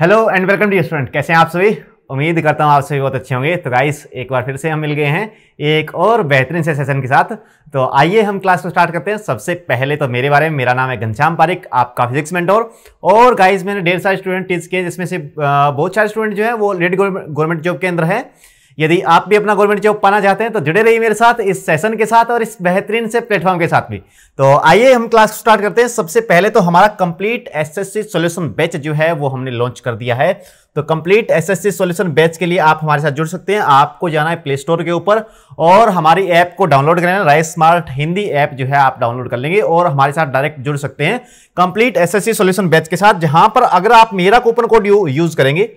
hello and welcome to student कैसे हैं आप सभी उम्मीद करता हूँ आप सभी बहुत अच्छे होंगे तो गाइस एक बार फिर से हम मिल गए हैं एक और बेहतरीन से सेशन के साथ तो आइए हम क्लास को स्टार्ट करते हैं सबसे पहले तो मेरे बारे में मेरा नाम है घनश्याम पारिक आपका फिजिक्स मेंटोर और गाइस मैंने डेढ़ सारे स्टूडेंट टीच किए जिसमें से बहुत सारे स्टूडेंट जो है वो लेट गवर्नमेंट जॉब के अंदर है यदि आप भी अपना गवर्नमेंट जॉब पाना चाहते हैं तो जुड़े रहिए मेरे साथ इस सेशन के साथ और इस बेहतरीन से प्लेटफॉर्म के साथ भी तो आइए हम क्लास स्टार्ट करते हैं सबसे पहले तो हमारा कंप्लीट एसएससी सॉल्यूशन बैच जो है वो हमने लॉन्च कर दिया है तो कंप्लीट एसएससी सॉल्यूशन बैच के लिए आप हमारे साथ जुड़ सकते हैं आपको जाना है प्ले स्टोर के ऊपर और हमारी ऐप को डाउनलोड करना है राइस स्मार्ट हिंदी ऐप जो है आप डाउनलोड कर लेंगे और हमारे साथ डायरेक्ट जुड़ सकते हैं कंप्लीट एसएससी सॉल्यूशन बैच के साथ जहां पर अगर आप मेरा कूपन कोड यूज करेंगे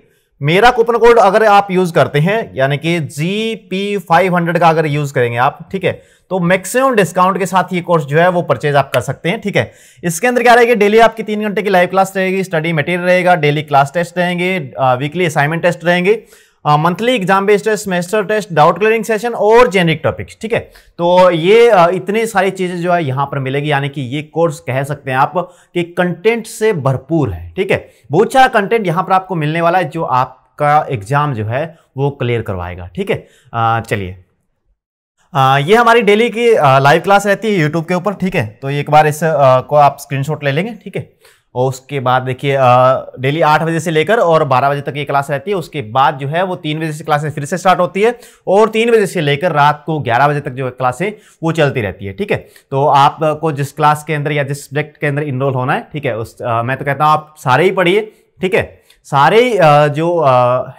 मेरा कूपन कोड अगर आप यूज करते हैं यानी कि जी पी फाइव हंड्रेड का अगर यूज करेंगे आप ठीक है तो मैक्सिमम डिस्काउंट के साथ ये कोर्स जो है वो परचेज आप कर सकते हैं ठीक है इसके अंदर क्या रहेगा डेली आपकी तीन घंटे की लाइव क्लास रहेगी स्टडी मटेरियल रहेगा डेली क्लास टेस्ट रहेंगे वीकली असाइनमेंट टेस्ट रहेंगे monthly exam based test semester test doubt clearing session और जेनरिक टॉपिक्स ठीक है तो ये इतनी सारी चीज़ें जो है यहाँ पर मिलेगी यानी कि ये कोर्स कह सकते हैं आप कि कंटेंट से भरपूर है ठीक है बहुत सारा कंटेंट यहाँ पर आपको मिलने वाला है जो आपका एग्जाम जो है वो क्लियर करवाएगा ठीक है चलिए ये हमारी डेली की लाइव क्लास रहती है यूट्यूब के ऊपर ठीक है तो एक बार इस आ, को आप स्क्रीनशॉट ले लेंगे ठीक है और उसके बाद देखिए डेली आठ बजे से लेकर और बारह बजे तक ये क्लास रहती है उसके बाद जो है वो तीन बजे से क्लासेस फिर से स्टार्ट होती है और तीन बजे से लेकर रात को ग्यारह बजे तक जो है क्लासें वो चलती रहती है ठीक है तो आपको जिस क्लास के अंदर या जिस सब्जेक्ट के अंदर इनरोल होना है ठीक है उस आ, मैं तो कहता हूँ आप सारे ही पढ़िए ठीक है सारे जो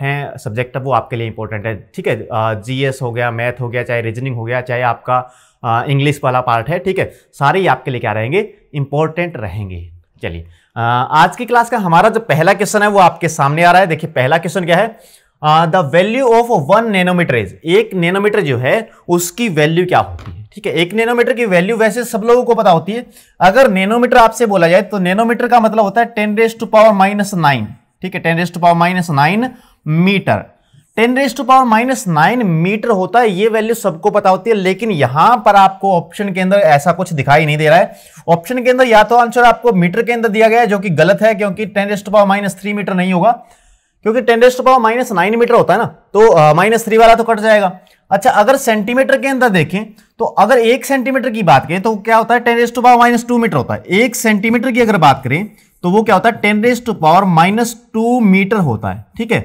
हैं सब्जेक्ट वो आपके लिए इंपॉर्टेंट है ठीक है जी हो गया मैथ हो गया चाहे रीजनिंग हो गया चाहे आपका इंग्लिश वाला पार्ट है ठीक है सारे ही आपके लिए क्या रहेंगे इंपॉर्टेंट रहेंगे चलिए आज की क्लास का हमारा जो पहला क्वेश्चन है वो आपके सामने आ रहा है देखिए पहला क्वेश्चन क्या है the value of one nanometre is एक नैनोमीटर जो है उसकी वैल्यू क्या होती है ठीक है एक नैनोमीटर की वैल्यू वैसे सब लोगों को पता होती है अगर नैनोमीटर आपसे बोला जाए तो नैनोमीटर का मतलब होता है ten raise to power minus nine ठीक है ten raise to power minus nine metre ten raise to power minus nine metre होता है ये वैल्यू सबको पता होती है लेकिन यहां पर आपको ऑप्शन के अंदर ऐसा कुछ दिखाई नहीं दे रहा है ऑप्शन के अंदर या तो आंसर आपको मीटर के अंदर दिया गया है जो कि गलत है क्योंकि ten raise to power minus three metre नहीं होगा क्योंकि ten raise to power minus nine metre होता है ना तो माइनस थ्री वाला तो कट जाएगा अच्छा अगर सेंटीमीटर के अंदर देखें तो अगर एक सेंटीमीटर की बात करें तो क्या होता है ten raise to power minus two metre होता है एक सेंटीमीटर की अगर बात करें तो वो क्या होता है ten raise to power minus two metre होता है ठीक है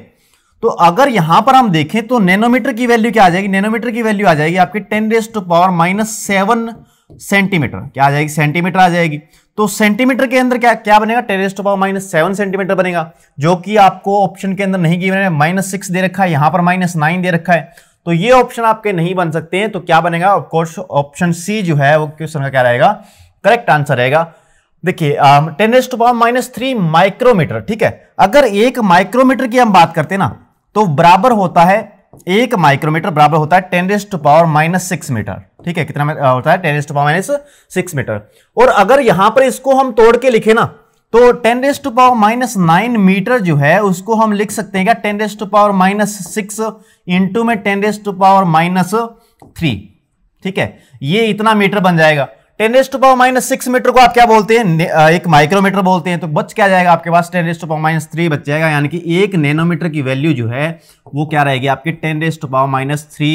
तो अगर यहां पर हम देखें तो नैनोमीटर की वैल्यू क्या आ जाएगी नैनोमीटर की वैल्यू आ जाएगी आपकी ten raise to power minus seven centimetre क्या आ जाएगी सेंटीमीटर आ जाएगी तो सेंटीमीटर के अंदर क्या क्या बनेगा ten raise to power minus seven centimetre बनेगा जो कि आपको ऑप्शन के अंदर नहीं गिवन है माइनस सिक्स दे रखा है यहां पर माइनस नाइन दे रखा है तो ये ऑप्शन आपके नहीं बन सकते हैं तो क्या बनेगा ऑफकोर्स ऑप्शन सी जो है वो क्वेश्चन का क्या रहेगा करेक्ट आंसर रहेगा देखिए ten raise to power minus three micrometre ठीक है अगर एक माइक्रोमीटर की हम बात करते हैं ना तो बराबर होता है एक माइक्रोमीटर बराबर होता है ten raise to power minus six metre ठीक है कितना होता है ten raise to power minus six metre और अगर यहां पर इसको हम तोड़ के लिखे ना तो ten raise to power minus nine metre जो है उसको हम लिख सकते हैं क्या ten raise to power minus six into में ten raise to power minus three ठीक है ये इतना मीटर बन जाएगा ten raise to power minus six metre को आप क्या बोलते हैं एक माइक्रोमीटर बोलते हैं तो बच क्या जाएगा आपके पास ten raise to power minus three बच जाएगा यानी कि एक नैनोमीटर की वैल्यू जो है वो क्या रहेगी आपकी ten raise to power minus three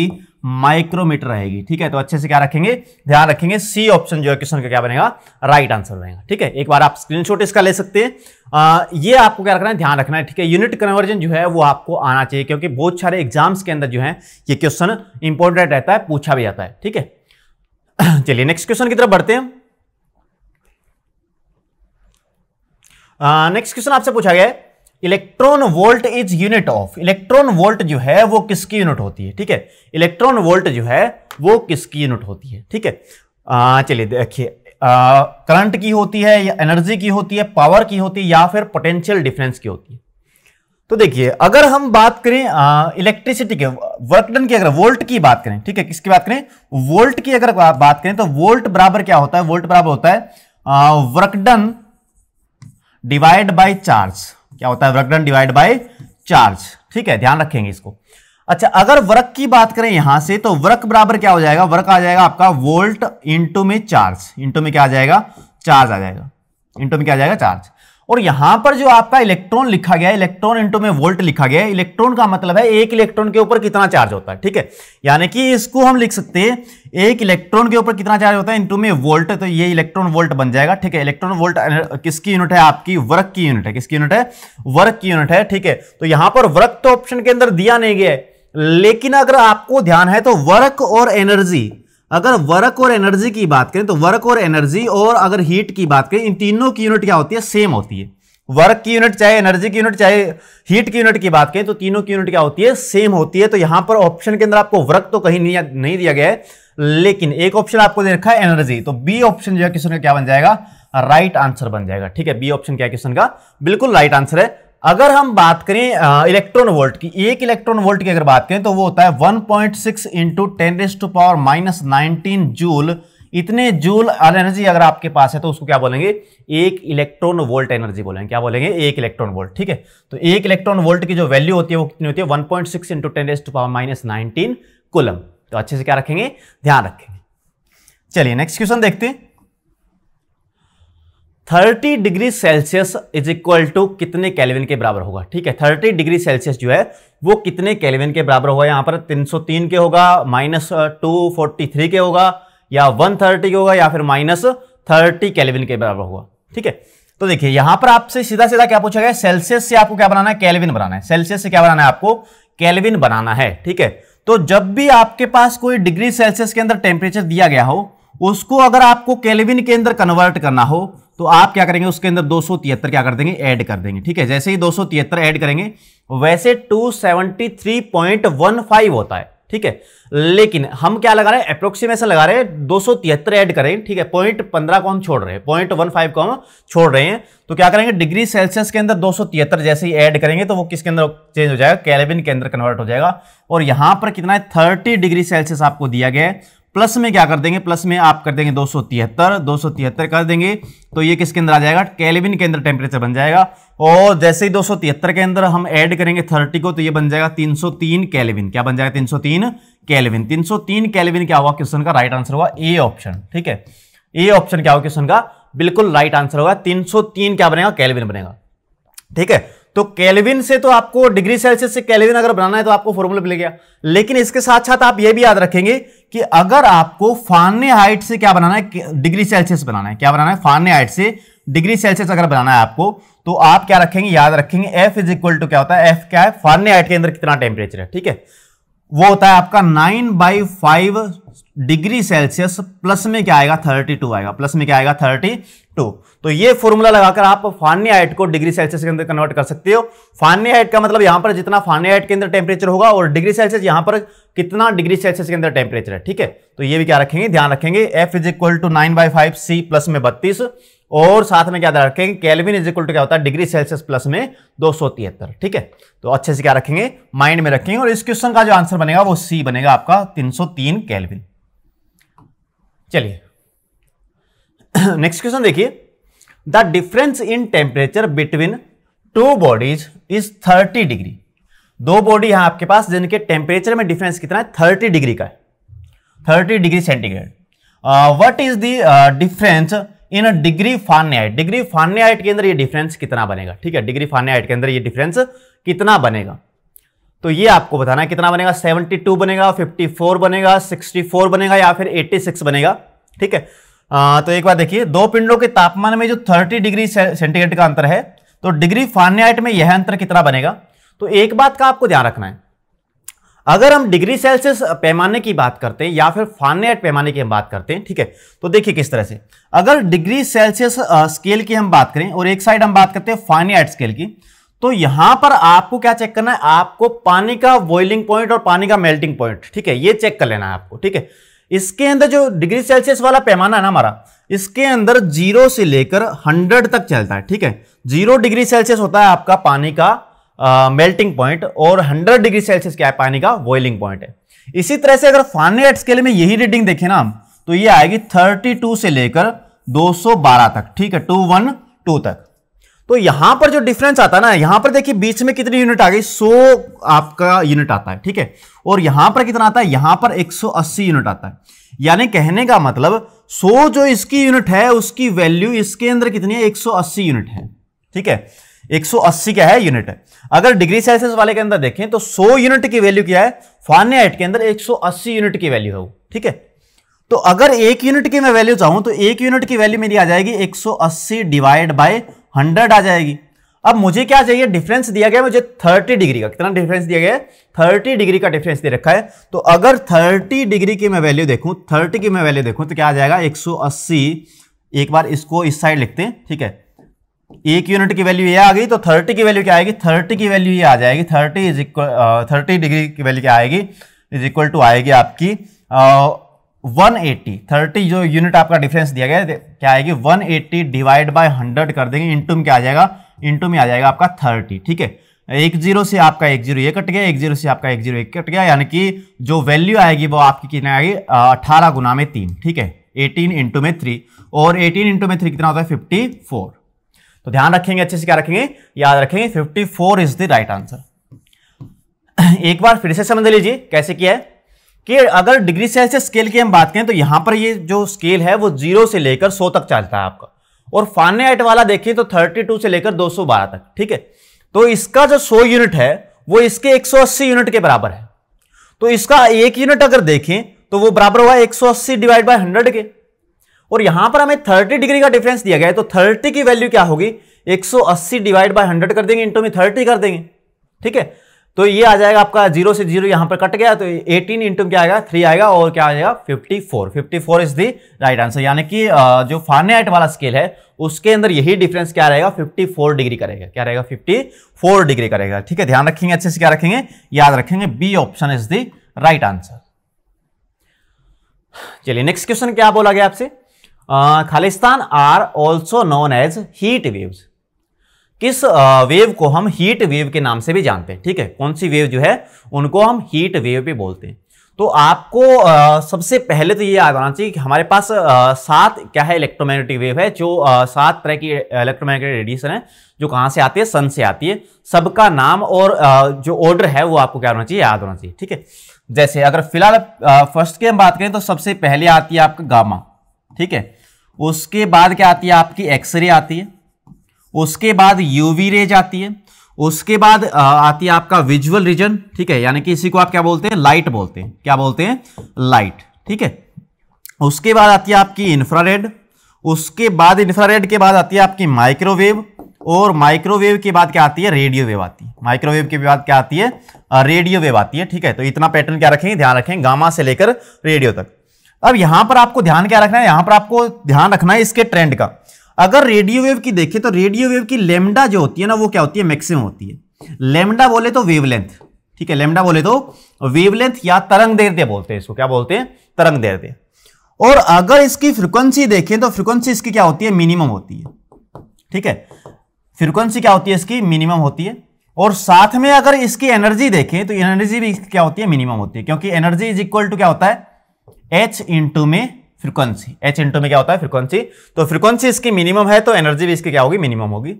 micrometre रहेगी ठीक है तो अच्छे से क्या रखेंगे ध्यान रखेंगे सी ऑप्शन जो है क्वेश्चन का क्या बनेगा राइट आंसर रहेगा ठीक है एक बार आप स्क्रीनशॉट इसका ले सकते हैं आ, ये आपको क्या रखना है ध्यान रखना है ठीक है यूनिट कन्वर्जन जो है वो आपको आना चाहिए क्योंकि बहुत सारे एग्जाम्स के अंदर जो है ये क्वेश्चन इंपॉर्टेंट रहता है पूछा भी जाता है ठीक है चलिए नेक्स्ट क्वेश्चन की तरफ बढ़ते हैं नेक्स्ट क्वेश्चन आपसे पूछा गया है electron volt is unit of electron volt जो है वो किसकी यूनिट होती है ठीक है इलेक्ट्रॉन वोल्ट जो है वो किसकी यूनिट होती है ठीक है चलिए देखिए करंट की होती है या एनर्जी की होती है पावर की होती है या फिर पोटेंशियल डिफरेंस की होती है तो देखिए अगर हम बात करें इलेक्ट्रिसिटी के वर्क डन की अगर वोल्ट की बात करें ठीक है किसकी बात करें वोल्ट की अगर बात करें तो वोल्ट बराबर क्या होता है वोल्ट बराबर होता है work done divide by charge क्या होता है work done divide by charge ठीक है ध्यान रखेंगे इसको अच्छा अगर वर्क की बात करें यहां से तो वर्क बराबर क्या हो जाएगा वर्क आ जाएगा आपका वोल्ट इंटू में चार्ज इंटू में क्या आ जाएगा चार्ज आ जाएगा इंटू में क्या आ जाएगा चार्ज और यहां पर जो आपका इलेक्ट्रॉन लिखा गया इलेक्ट्रॉन इंटू में वोल्ट लिखा गया इलेक्ट्रॉन का मतलब है एक इलेक्ट्रॉन के ऊपर कितना चार्ज होता है ठीक है यानी कि इसको हम लिख सकते हैं एक इलेक्ट्रॉन के ऊपर कितना चार्ज होता है इंटू में वोल्ट तो ये इलेक्ट्रॉन वोल्ट बन जाएगा ठीक है इलेक्ट्रॉन वोल्ट किसकी यूनिट है आपकी वर्क की यूनिट है किसकी यूनिट है वर्क की यूनिट है ठीक है तो यहां पर वर्क तो ऑप्शन के अंदर दिया नहीं गया है लेकिन अगर आपको ध्यान है तो वर्क और एनर्जी अगर वर्क और एनर्जी की बात करें तो वर्क और एनर्जी और अगर हीट की बात करें इन तीनों की यूनिट क्या होती है सेम होती है वर्क की यूनिट चाहे एनर्जी की यूनिट चाहे हीट की यूनिट की बात करें तो तीनों की यूनिट क्या होती है सेम होती है तो यहां पर ऑप्शन के अंदर आपको वर्क तो कहीं नहीं, दिया गया है लेकिन एक ऑप्शन आपको दे रखा है एनर्जी तो बी ऑप्शन जो है क्वेश्चन का क्या बन जाएगा राइट right आंसर बन जाएगा ठीक है बी ऑप्शन क्या क्वेश्चन का बिल्कुल राइट right आंसर है अगर हम बात करें इलेक्ट्रॉन वोल्ट की एक इलेक्ट्रॉन वोल्ट की अगर बात करें तो वो होता है 1.6 point six into ten raise to power minus nineteen joule इतने जूल एनर्जी अगर आपके पास है तो उसको क्या बोलेंगे एक इलेक्ट्रॉन वोल्ट एनर्जी बोलेंगे क्या बोलेंगे एक इलेक्ट्रॉन वोल्ट ठीक है तो एक इलेक्ट्रॉन वोल्ट की जो वैल्यू होती है वो कितनी होती है one point six into ten raise to power minus nineteen coulomb तो अच्छे से क्या रखेंगे ध्यान रखेंगे चलिए नेक्स्ट क्वेश्चन देखते हैं 30 degree Celsius is equal to कितने कैलविन के बराबर होगा ठीक है 30 डिग्री सेल्सियस जो है वो कितने कैलविन के बराबर होगा यहाँ पर 303 के होगा माइनस टू uh, के होगा या 130 के होगा या फिर माइनस थर्टी कैलविन के बराबर होगा ठीक है तो देखिए यहां पर आपसे सीधा सीधा क्या पूछा गया सेल्सियस से आपको क्या बनाना है कैलविन बनाना है सेल्सियस से क्या बनाना है आपको कैलविन बनाना है ठीक है तो जब भी आपके पास कोई डिग्री सेल्सियस के अंदर टेम्परेचर दिया गया हो उसको अगर आपको केल्विन के अंदर कन्वर्ट करना हो तो आप क्या करेंगे उसके अंदर दो क्या कर देंगे ऐड कर देंगे ठीक है जैसे ही दो ऐड करेंगे वैसे 273.15 होता है ठीक है लेकिन हम क्या लगा रहे हैं अप्रोक्सीमेशन लगा रहे हैं दो ऐड करें ठीक है पॉइंट पंद्रह को हम छोड़ रहे हैं पॉइंट वन फाइव को हम छोड़ रहे हैं तो क्या करेंगे डिग्री सेल्सियस के अंदर दो जैसे ही ऐड करेंगे तो वो किसके अंदर चेंज हो जाएगा कैलेबिन के अंदर कन्वर्ट हो जाएगा और यहां पर कितना है थर्टी डिग्री सेल्सियस आपको दिया गया है प्लस में क्या कर देंगे प्लस में आप कर देंगे दो सौ तिहत्तर दो सौ तिहत्तर कर देंगे तो ये किसके अंदर आ जाएगा कैलिविन के अंदर टेम्परेचर बन जाएगा और जैसे ही दो सौ तिहत्तर के अंदर हम ऐड करेंगे थर्टी को तो ये बन जाएगा तीन सौ तीन क्या बन जाएगा तीन सौ तीन कैलविन तीन सौ तीन कैलविन क्या हुआ क्वेश्चन का राइट आंसर हुआ ए ऑप्शन ठीक है ए ऑप्शन क्या हुआ क्वेश्चन का बिल्कुल राइट आंसर होगा तीन सौ तीन क्या बनेगा कैलविन बनेगा ठीक है तो केल्विन से तो आपको डिग्री सेल्सियस से केल्विन अगर बनाना है तो आपको फॉर्मूला मिल गया लेकिन इसके साथ साथ आप यह भी याद रखेंगे कि अगर आपको फाने हाइट से क्या बनाना है डिग्री सेल्सियस बनाना है क्या बनाना है फाने हाइट से डिग्री सेल्सियस अगर बनाना है आपको तो आप क्या रखेंगे याद रखेंगे एफ इज इक्वल टू क्या होता है एफ क्या है फाने हाइट के अंदर कितना टेम्परेचर है ठीक है वो होता है आपका nine by five degree Celsius plus में क्या आएगा थर्टी टू आएगा प्लस में क्या आएगा थर्टी टू तो ये फॉर्मूला लगाकर आप हाइट को डिग्री सेल्सियस के अंदर कन्वर्ट कर सकते हो हाइट का मतलब यहां पर जितना हाइट के अंदर टेम्परेचर होगा और डिग्री सेल्सियस यहां पर कितना डिग्री सेल्सियस के अंदर टेम्परेचर है ठीक है तो ये भी क्या रखेंगे ध्यान रखेंगे F is equal to nine by five C plus में बत्तीस और साथ में क्या रखेंगे कैलविन इज इक्वल टू क्या होता है डिग्री सेल्सियस प्लस में दो ठीक है तो अच्छे से क्या रखेंगे माइंड में रखेंगे और इस क्वेश्चन का जो आंसर बनेगा वो सी बनेगा आपका तीन सौ तीन कैलविन चलिए नेक्स्ट क्वेश्चन देखिए the difference in temperature between two bodies is thirty degree दो बॉडी है आपके पास जिनके टेम्परेचर में डिफरेंस कितना है थर्टी डिग्री का है thirty degree centigrade what is the difference in degree Fahrenheit degree Fahrenheit के अंदर ये डिफरेंस कितना बनेगा ठीक है डिग्री फारनेट के अंदर ये डिफरेंस कितना बनेगा तो ये आपको बताना है कितना बनेगा 72 बनेगा 54 बनेगा 64 बनेगा या फिर 86 बनेगा ठीक है आ, तो एक बार देखिए दो पिंडों के तापमान में जो 30 डिग्री सेंटीग्रेड का अंतर है तो डिग्री फार्नियाइट में यह अंतर कितना बनेगा तो एक बात का आपको ध्यान रखना है अगर हम डिग्री सेल्सियस पैमाने की बात करते हैं या फिर फार्नियाइट पैमाने की हम बात करते हैं ठीक है तो देखिए किस तरह से अगर डिग्री सेल्सियस स्केल की हम बात करें और एक साइड हम बात करते हैं फार्नियाइट स्केल की तो यहां पर आपको क्या चेक करना है आपको पानी का बॉइलिंग पॉइंट और पानी का मेल्टिंग पॉइंट ठीक है ये चेक कर लेना है आपको ठीक है इसके अंदर जो डिग्री सेल्सियस वाला पैमाना है ना हमारा इसके अंदर जीरो से लेकर हंड्रेड तक चलता है ठीक है जीरो डिग्री सेल्सियस होता है आपका पानी का मेल्टिंग पॉइंट और हंड्रेड डिग्री सेल्सियस क्या है पानी का बॉइलिंग पॉइंट है इसी तरह से अगर फारेनहाइट स्केल में यही रीडिंग देखें ना हम तो ये आएगी थर्टी से लेकर 212 तक ठीक है टू तक तो यहां पर जो डिफरेंस आता है ना यहां पर देखिए बीच में कितनी यूनिट आ गई 100 आपका यूनिट आता है ठीक है और यहां पर कितना आता है यहां पर 180 यूनिट आता है यानी कहने का मतलब 100 जो इसकी यूनिट है उसकी वैल्यू इसके अंदर कितनी है 180 यूनिट है ठीक है 180 क्या है यूनिट है अगर डिग्री सेल्सियस वाले के अंदर देखें तो 100 यूनिट की वैल्यू क्या है फारेनहाइट के अंदर 180 यूनिट की वैल्यू है वो ठीक है तो अगर एक यूनिट की मैं वैल्यू चाहूं तो एक यूनिट की वैल्यू मेरी आ जाएगी 180 डिवाइड बाय हंड्रेड आ जाएगी अब मुझे क्या चाहिए डिफरेंस दिया गया मुझे थर्टी डिग्री का कितना डिफरेंस दिया गया थर्टी डिग्री का डिफरेंस दे रखा है तो अगर थर्टी डिग्री की मैं वैल्यू देखूं थर्टी की मैं वैल्यू देखूं तो क्या आ जाएगा एक सौ अस्सी एक बार इसको इस साइड लिखते हैं ठीक है एक यूनिट की वैल्यू ये आ गई तो थर्टी की वैल्यू क्या आएगी थर्टी की वैल्यू ये आ जाएगी thirty is equal thirty degree की वैल्यू क्या आएगी इज इक्वल टू आएगी आपकी uh, 180 30 जो यूनिट आपका डिफरेंस दिया गया है क्या आएगी 180 डिवाइड बाय हंड्रेड कर देंगे इंटू में क्या आ जाएगा इंटू में आ जाएगा आपका 30 ठीक है एक जीरो से आपका एक जीरो ये कट गया एक जीरो से आपका एक जीरो एक कट गया यानी कि जो वैल्यू आएगी वो आपकी कितने आएगी अठारह गुना में तीन ठीक है एटीन इंटू में थ्री और एटीन इंटू में थ्री कितना होता है फिफ्टी फोर तो ध्यान रखेंगे अच्छे से क्या रखेंगे याद रखेंगे fifty four is the right answer एक बार फिर से समझ लीजिए कैसे किया है कि अगर डिग्री सेल्सियस स्केल की हम बात करें तो यहां पर ये जो स्केल है वो जीरो से लेकर सौ तक चलता है आपका और फानेट वाला देखिए तो थर्टी टू से लेकर दो सौ बारह तक ठीक है तो इसका जो सो यूनिट है वो इसके एक सौ अस्सी यूनिट के बराबर है तो इसका एक यूनिट अगर देखें तो वो बराबर हुआ एक सौ अस्सी डिवाइड बाय हंड्रेड के और यहां पर हमें थर्टी डिग्री का डिफरेंस दिया गया है तो थर्टी की वैल्यू क्या होगी एक सौ अस्सी डिवाइड बाय हंड्रेड कर देंगे इंटू में थर्टी कर देंगे ठीक है तो ये आ जाएगा आपका जीरो से जीरो यहां पर कट गया तो 18 इंटू क्या आएगा थ्री आएगा और क्या आ जाएगा 54 54 इज दी राइट आंसर यानी कि जो फारेनहाइट वाला स्केल है उसके अंदर यही डिफरेंस क्या रहेगा 54 डिग्री करेगा क्या रहेगा 54 डिग्री करेगा ठीक है ध्यान रखेंगे अच्छे से क्या रखेंगे याद रखेंगे B option is the right answer चलिए नेक्स्ट क्वेश्चन क्या बोला गया आपसे खालिस्तान are also known as heat waves किस वेव को हम हीट वेव के नाम से भी जानते हैं ठीक है कौन सी वेव जो है उनको हम हीट वेव भी बोलते हैं तो आपको सबसे पहले तो ये याद होना चाहिए कि हमारे पास सात क्या है इलेक्ट्रोमैग्नेटिक वेव है जो सात तरह की इलेक्ट्रोमैग्नेटिक रेडिएशन है जो कहाँ से आती है सन से आती है सबका नाम और जो ऑर्डर है वो आपको क्या होना चाहिए याद होना चाहिए ठीक है जैसे अगर फिलहाल फर्स्ट की हम बात करें तो सबसे पहले आती है आपका गामा ठीक है उसके बाद क्या आती है आपकी एक्सरे आती है उसके बाद यूवी रेज आती है उसके बाद आती है आपका विजुअल रीजन ठीक है यानी कि इसी को आप क्या बोलते हैं लाइट बोलते हैं क्या बोलते हैं लाइट ठीक है उसके बाद आती है आपकी इंफ्रारेड उसके बाद इंफ्रारेड के बाद आती है आपकी माइक्रोवेव और माइक्रोवेव के बाद क्या आती है रेडियो वेव आती है माइक्रोवेव के बाद क्या आती है रेडियो वेव आती है ठीक है तो इतना पैटर्न क्या रखेंगे ध्यान रखें गामा से लेकर रेडियो तक अब यहां पर आपको ध्यान क्या रखना है यहां पर आपको ध्यान रखना है इसके ट्रेंड का अगर रेडियो वेव की देखें तो रेडियो वेव की लेमडा जो होती है ना वो क्या होती है मैक्सिमम होती है लेमडा बोले तो वेवलेंथ ठीक है लेमडा बोले तो वेवलेंथ या तरंग दैर्ध्य बोलते हैं इसको क्या बोलते हैं तरंग दैर्ध्य और अगर इसकी फ्रिक्वेंसी देखें तो फ्रिक्वेंसी इसकी क्या होती है मिनिमम होती है ठीक है फ्रिक्वेंसी क्या होती है इसकी मिनिमम होती है और साथ में अगर इसकी एनर्जी देखें तो एनर्जी भी क्या होती है मिनिमम होती है क्योंकि एनर्जी इज इक्वल टू क्या होता है एच इंटू में फ्रिक्वेंसी एच इंटो में क्या होता है फ्रिक्वेंसी तो फ्रिक्वेंसी इसकी मिनिमम है तो एनर्जी भी इसकी क्या होगी मिनिमम होगी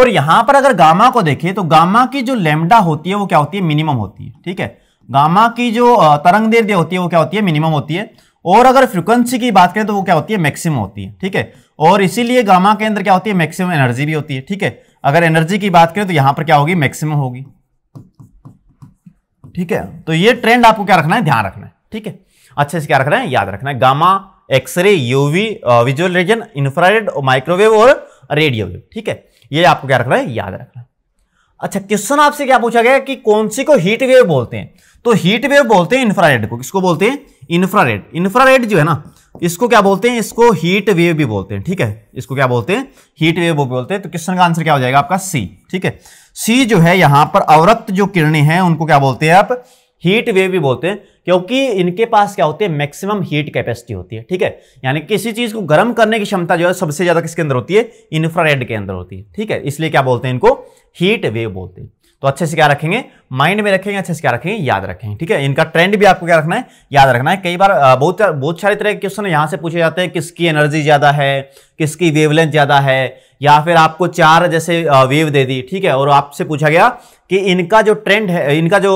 और यहां पर अगर गामा को देखें तो गामा की जो लेमडा होती है वो क्या होती है मिनिमम होती है ठीक है गामा की जो तरंग देर होती है वो क्या होती है मिनिमम होती है और अगर फ्रिक्वेंसी की बात करें तो वो क्या होती है मैक्सिमम होती है ठीक है और इसीलिए गामा के अंदर क्या होती है मैक्सिमम एनर्जी भी होती है ठीक है अगर एनर्जी की बात करें तो यहां पर क्या होगी मैक्सिमम होगी ठीक है तो ये ट्रेंड आपको क्या रखना है ध्यान रखना है ठीक है अच्छे से क्या रखना है याद रखना है gamma X-ray UV visual region infrared microwave और रेडियो वेव ठीक है ये आपको क्या रखना है याद रखना है अच्छा क्वेश्चन आपसे क्या पूछा गया कि कौन सी को हीट वेव बोलते हैं तो हीट वेव बोलते हैं इंफ्रारेड को किसको बोलते हैं इंफ्रारेड इंफ्रारेड जो है ना इसको क्या बोलते हैं इसको हीट वेव भी बोलते हैं ठीक है इसको क्या बोलते हैं हीट वेव बोलते हैं तो क्वेश्चन का आंसर क्या हो जाएगा आपका सी ठीक है सी जो है यहां पर अवरक्त जो किरणें हैं उनको क्या बोलते हैं आप हीट वेव भी बोलते हैं क्योंकि इनके पास क्या होती है मैक्सिमम हीट कैपेसिटी होती है ठीक है यानी किसी चीज़ को गर्म करने की क्षमता जो है सबसे ज़्यादा किसके अंदर होती है इंफ्रारेड के अंदर होती है ठीक है इसलिए क्या बोलते हैं इनको हीट वेव बोलते हैं तो अच्छे से क्या रखेंगे माइंड में रखेंगे अच्छे से क्या रखेंगे याद रखेंगे ठीक है इनका ट्रेंड भी आपको क्या रखना है याद रखना है कई बार बहुत बहुत सारे तरह के क्वेश्चन यहाँ से पूछे जाते हैं किसकी एनर्जी ज़्यादा है किसकी वेवलेंथ ज़्यादा है या फिर आपको चार जैसे वेव दे दी ठीक है और आपसे पूछा गया कि इनका जो ट्रेंड है इनका जो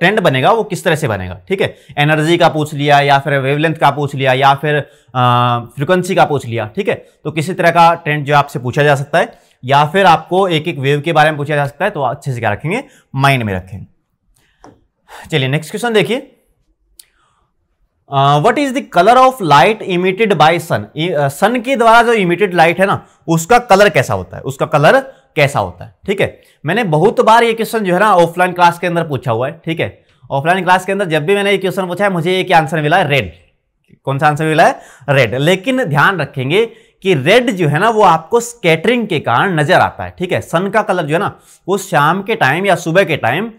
ट्रेंड बनेगा वो किस तरह से बनेगा ठीक है एनर्जी का पूछ लिया या फिर वेवलेंथ का पूछ लिया या फिर फ्रिक्वेंसी का पूछ लिया ठीक है तो किसी तरह का ट्रेंड जो आपसे पूछा जा सकता है या फिर आपको एक एक वेव के बारे में पूछा जा सकता है तो अच्छे से क्या रखेंगे माइंड में रखेंगे चलिए नेक्स्ट क्वेश्चन देखिए what is the colour of light emitted by sun sun के द्वारा जो इमिटेड लाइट है ना उसका कलर कैसा होता है उसका कलर कैसा होता है ठीक है मैंने बहुत बार ये क्वेश्चन जो है ना ऑफलाइन क्लास के अंदर पूछा हुआ है ठीक है ऑफलाइन क्लास के अंदर जब भी मैंने ये क्वेश्चन पूछा है मुझे एक आंसर मिला है रेड कौन सा आंसर मिला है रेड लेकिन ध्यान रखेंगे कि रेड जो है ना वो आपको स्केटरिंग के कारण नजर आता है ठीक है सन का कलर जो है ना वो शाम के टाइम या सुबह के टाइम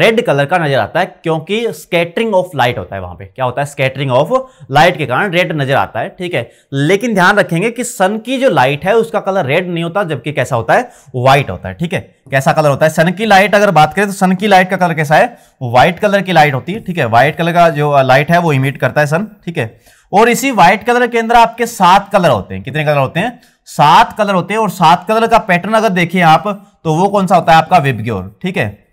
रेड कलर का नजर आता है क्योंकि स्कैटरिंग ऑफ लाइट होता है वहां पे क्या होता है स्कैटरिंग ऑफ लाइट के कारण रेड नजर आता है ठीक है लेकिन ध्यान रखेंगे कि सन की जो लाइट है उसका कलर रेड नहीं होता जबकि कैसा होता है व्हाइट होता है ठीक है कैसा कलर होता है सन की लाइट अगर बात करें तो सन की लाइट का कलर कैसा है व्हाइट कलर की लाइट होती है ठीक है व्हाइट कलर का जो लाइट है वो इमिट करता है सन ठीक है और इसी व्हाइट कलर के अंदर आपके सात कलर होते हैं कितने कलर होते हैं सात कलर होते हैं और सात कलर का पैटर्न अगर देखिए आप तो वो कौन सा होता है आपका विबग्योर ठीक है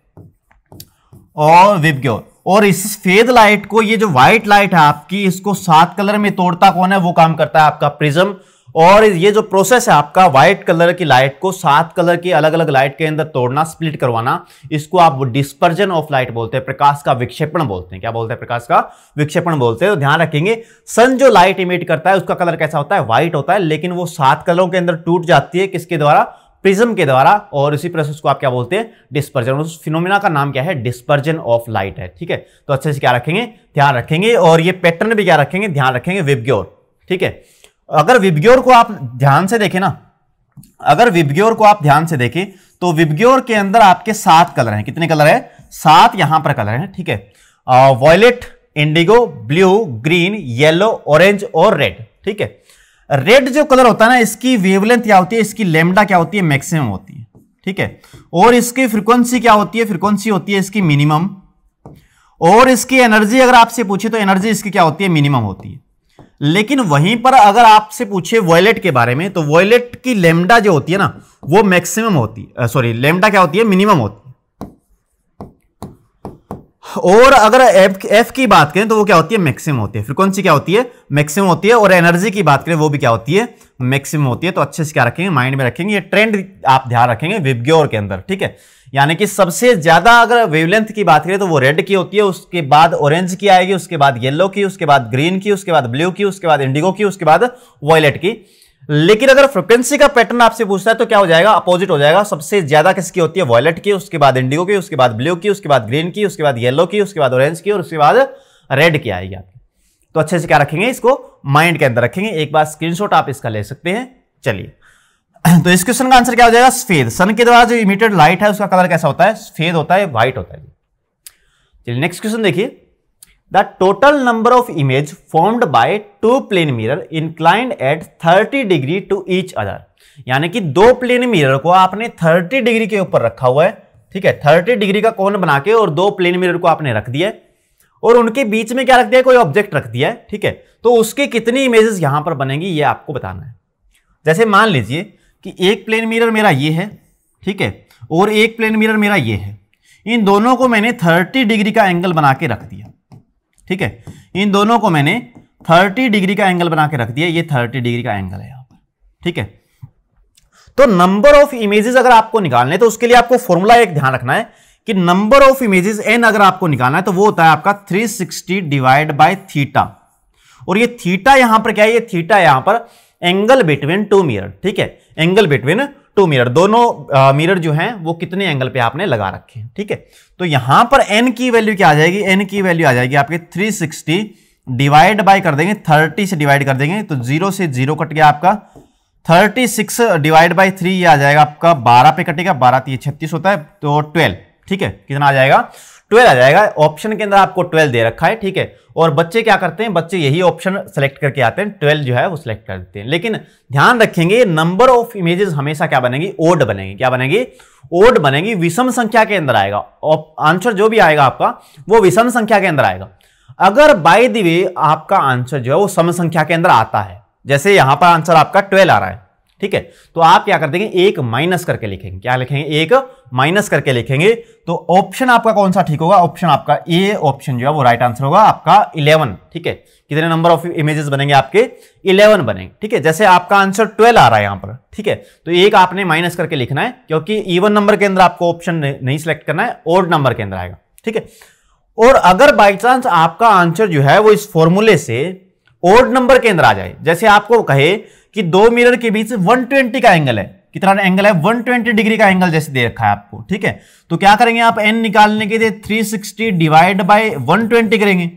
और विबग्योर और इस फेद लाइट को ये जो व्हाइट लाइट है आपकी इसको सात कलर में तोड़ता कौन है वो काम करता है आपका प्रिज्म और ये जो प्रोसेस है आपका व्हाइट कलर की लाइट को सात कलर की अलग अलग लाइट के अंदर तोड़ना स्प्लिट करवाना इसको आप डिस्पर्जन ऑफ लाइट बोलते हैं प्रकाश का विक्षेपण बोलते हैं क्या बोलते हैं प्रकाश का विक्षेपण बोलते हैं तो ध्यान रखेंगे सन जो लाइट इमिट करता है उसका कलर कैसा होता है व्हाइट होता है लेकिन वो सात कलरों के अंदर टूट जाती है किसके द्वारा प्रिज्म के द्वारा और इसी प्रोसेस को आप क्या बोलते हैं डिस्पर्जन उस फिनोमिना का नाम क्या है डिस्पर्जन ऑफ लाइट है ठीक है तो अच्छे से क्या रखेंगे ध्यान रखेंगे और ये पैटर्न भी क्या रखेंगे ध्यान रखेंगे विबग्योर ठीक है अगर विबग्योर को आप ध्यान से देखें ना अगर विबग्योर को आप ध्यान से देखें तो विबग्योर के अंदर आपके सात कलर हैं कितने कलर है सात यहां पर कलर हैं ठीक है violet indigo blue green yellow orange और रेड ठीक है रेड जो कलर होता है ना इसकी वेवलेंथ क्या होती है इसकी लेमडा क्या होती है मैक्सिमम होती है ठीक है और इसकी फ्रीक्वेंसी क्या होती है फ्रीक्वेंसी होती है इसकी मिनिमम और इसकी एनर्जी अगर आपसे पूछे तो एनर्जी इसकी क्या होती है मिनिमम होती है लेकिन वहीं पर अगर आपसे पूछे वॉयलेट के बारे में तो वॉयलेट की लेमडा जो होती है ना वो मैक्सिमम होती है सॉरी लेमडा क्या होती है मिनिमम होती है और अगर एफ एफ की बात करें तो वो क्या होती है मैक्सिमम होती है फ्रिक्वेंसी क्या होती है मैक्सिमम होती है और एनर्जी की बात करें वो भी क्या होती है मैक्सिमम होती है तो अच्छे से क्या रखेंगे माइंड में रखेंगे ये ट्रेंड आप ध्यान रखेंगे विबग्योर के अंदर ठीक है यानी कि सबसे ज्यादा अगर वेवलेंथ की बात करें तो वो रेड की होती है उसके बाद ऑरेंज की आएगी उसके बाद येलो की उसके बाद ग्रीन की उसके बाद ब्लू की उसके बाद इंडिगो की उसके बाद वॉयलेट की लेकिन अगर फ्रिक्वेंसी का पैटर्न आपसे पूछता है तो क्या हो जाएगा अपोजिट हो जाएगा सबसे ज्यादा किसकी होती है वॉयलेट की उसके बाद इंडिगो की उसके बाद ब्लू की उसके बाद ग्रीन की उसके बाद येलो की उसके बाद ऑरेंज की और उसके बाद रेड की आएगी आपकी तो अच्छे से क्या रखेंगे इसको माइंड के अंदर रखेंगे एक बार स्क्रीनशॉट आप इसका ले सकते हैं चलिए तो इस क्वेश्चन का आंसर क्या हो जाएगा सफेद सन के द्वारा जो इमिटेड लाइट है उसका कलर कैसा होता है सफेद होता है व्हाइट होता है चलिए नेक्स्ट क्वेश्चन देखिए the total number of image formed by two plane mirror inclined at 30 degree to each other यानी कि दो प्लेन मिरर को आपने 30 डिग्री के ऊपर रखा हुआ है ठीक है 30 डिग्री का कोण बना के और दो प्लेन मिरर को आपने रख दिया और उनके बीच में क्या रख दिया कोई ऑब्जेक्ट रख दिया है ठीक है तो उसकी कितनी इमेजेस यहां पर बनेंगी ये आपको बताना है जैसे मान लीजिए कि एक प्लेन मिरर मेरा ये है ठीक है और एक प्लेन मिरर मेरा ये है इन दोनों को मैंने 30 डिग्री का एंगल बना के रख दिया ठीक है इन दोनों को मैंने 30 डिग्री का एंगल बना के रख दिया ये 30 डिग्री का एंगल है यहाँ पर ठीक है तो नंबर ऑफ इमेजेस अगर आपको निकालने तो उसके लिए आपको फॉर्मूला एक ध्यान रखना है कि नंबर ऑफ इमेजेस एन अगर आपको निकालना है तो वो होता है आपका 360 डिवाइड बाय थीटा और ये थीटा यहां पर क्या है ये थीटा यहां पर एंगल बिटवीन टू मिरर ठीक है एंगल बिटवीन टू मिरर दोनों मिरर जो हैं वो कितने एंगल पे आपने लगा रखे हैं ठीक है तो यहां पर एन की वैल्यू क्या आ जाएगी एन की वैल्यू आ जाएगी आपके 360 डिवाइड बाय कर देंगे 30 से डिवाइड कर देंगे तो जीरो से जीरो कट गया आपका 36 डिवाइड बाय थ्री ये आ जाएगा आपका 12 पे कटेगा 12 तीस छत्तीस होता है तो 12 ठीक है कितना आ जाएगा ट्वेल्व आ जाएगा ऑप्शन के अंदर आपको ट्वेल्व दे रखा है ठीक है और बच्चे क्या करते हैं बच्चे यही ऑप्शन सेलेक्ट करके आते हैं ट्वेल्व जो है वो सिलेक्ट कर देते हैं लेकिन ध्यान रखेंगे नंबर ऑफ इमेजेस हमेशा क्या बनेंगी ओड बनेंगी क्या बनेगी ओड बनेगी विषम संख्या के अंदर आएगा आंसर जो भी आएगा आपका वो विषम संख्या के अंदर आएगा अगर बाई द आपका आंसर जो है वो सम संख्या के अंदर आता है जैसे यहां पर आंसर आपका ट्वेल्व आ रहा है ठीक है तो आप क्या कर देंगे एक माइनस करके लिखेंगे क्या लिखेंगे एक माइनस करके लिखेंगे तो ऑप्शन आपका कौन सा ठीक होगा ऑप्शन आपका ए ऑप्शन जो है वो राइट आंसर होगा आपका इलेवन ठीक है कितने नंबर ऑफ इमेजेस बनेंगे आपके इलेवन बनेंगे ठीक है जैसे आपका आंसर ट्वेल्व आ रहा है यहां पर ठीक है तो एक आपने माइनस करके लिखना है क्योंकि इवन नंबर के अंदर आपको ऑप्शन नहीं सिलेक्ट करना है ओड नंबर के अंदर आएगा ठीक है और अगर बाई चांस आपका आंसर जो है वो इस फॉर्मूले से ओड नंबर के अंदर आ जाए जैसे आपको कहे कि दो मिरर के बीच 120 का एंगल है कितना एंगल है 120 डिग्री का एंगल जैसे दे रखा है आपको ठीक है तो क्या करेंगे आप एन निकालने के लिए 360 डिवाइड वन 120 करेंगे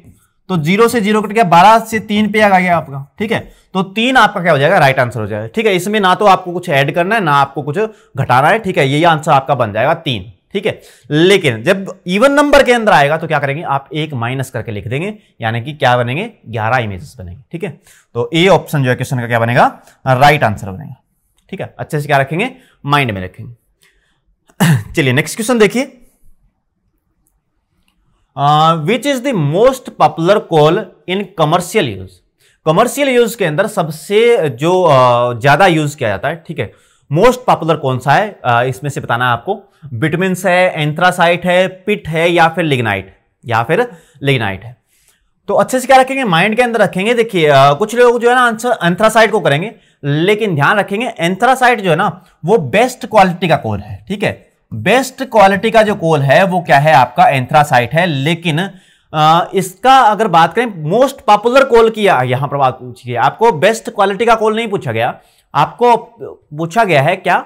तो जीरो से जीरो कट गया बारह से तीन पे आ गया आपका ठीक है तो तीन आपका क्या हो जाएगा राइट आंसर हो जाएगा ठीक है इसमें ना तो आपको कुछ ऐड करना है ना आपको कुछ घटाना है ठीक है यही आंसर आपका बन जाएगा तीन ठीक है लेकिन जब इवन नंबर के अंदर आएगा तो क्या करेंगे आप एक माइनस करके लिख देंगे यानी कि क्या बनेंगे ग्यारह इमेजेस बनेंगे ठीक है तो ए ऑप्शन जो है क्वेश्चन का क्या बनेगा राइट आंसर बनेगा ठीक है अच्छे से क्या रखेंगे माइंड में रखेंगे चलिए नेक्स्ट क्वेश्चन देखिए which is the most popular coal in commercial use commercial use के अंदर सबसे जो uh, ज्यादा यूज किया जाता है ठीक है मोस्ट पॉपुलर कौन सा है इसमें से बताना है आपको बिटमिन है एंथ्रासाइट है पिट है या फिर लिग्नाइट या फिर लिग्नाइट है तो अच्छे से क्या रखेंगे माइंड के अंदर रखेंगे देखिए कुछ लोग जो है ना आंसर एंथ्रासाइट को करेंगे लेकिन ध्यान रखेंगे एंथ्रासाइट जो है ना वो बेस्ट क्वालिटी का कोल है ठीक है बेस्ट क्वालिटी का जो कोल है वो क्या है आपका एंथ्रासाइट है लेकिन आ, इसका अगर बात करें मोस्ट पॉपुलर कोल की यहां पर बात पूछिए आपको बेस्ट क्वालिटी का कोल नहीं पूछा गया आपको पूछा गया है क्या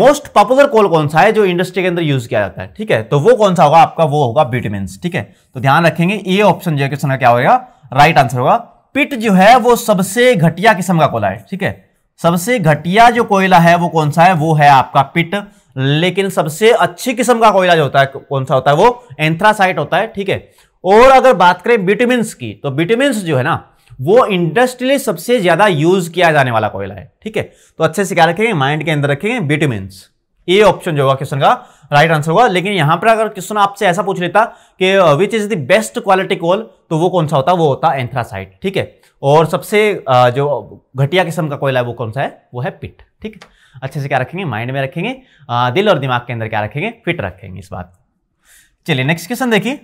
मोस्ट पॉपुलर कोल कौन सा है जो इंडस्ट्री के अंदर यूज किया जाता है ठीक है तो वो कौन सा होगा आपका वो होगा बिटमिन ठीक है तो ध्यान रखेंगे ये ऑप्शन जो है क्वेश्चन का क्या होगा राइट आंसर होगा पिट जो है वो सबसे घटिया किस्म का कोला है ठीक है सबसे घटिया जो कोयला है वो कौन सा है वो है आपका पिट लेकिन सबसे अच्छी किस्म का कोयला जो होता है कौन सा होता है वो एंथ्रासाइट होता है ठीक है और अगर बात करें विटामिन की तो विटामिन जो है ना वो इंडस्ट्रियली सबसे ज़्यादा यूज किया जाने वाला कोयला है ठीक है तो अच्छे से क्या रखेंगे माइंड के अंदर रखेंगे विटामिन ए ऑप्शन जो होगा क्वेश्चन का राइट आंसर होगा लेकिन यहां पर अगर क्वेश्चन आपसे ऐसा पूछ लेता कि which is the best quality coal तो वो कौन सा होता वो होता एंथ्रासाइट ठीक है और सबसे uh, जो घटिया किस्म का कोयला है वो कौन सा है वो है पिट ठीक है अच्छे से क्या रखेंगे माइंड में रखेंगे uh, दिल और दिमाग के अंदर क्या रखेंगे फिट रखेंगे इस बात चलिए नेक्स्ट क्वेश्चन देखिए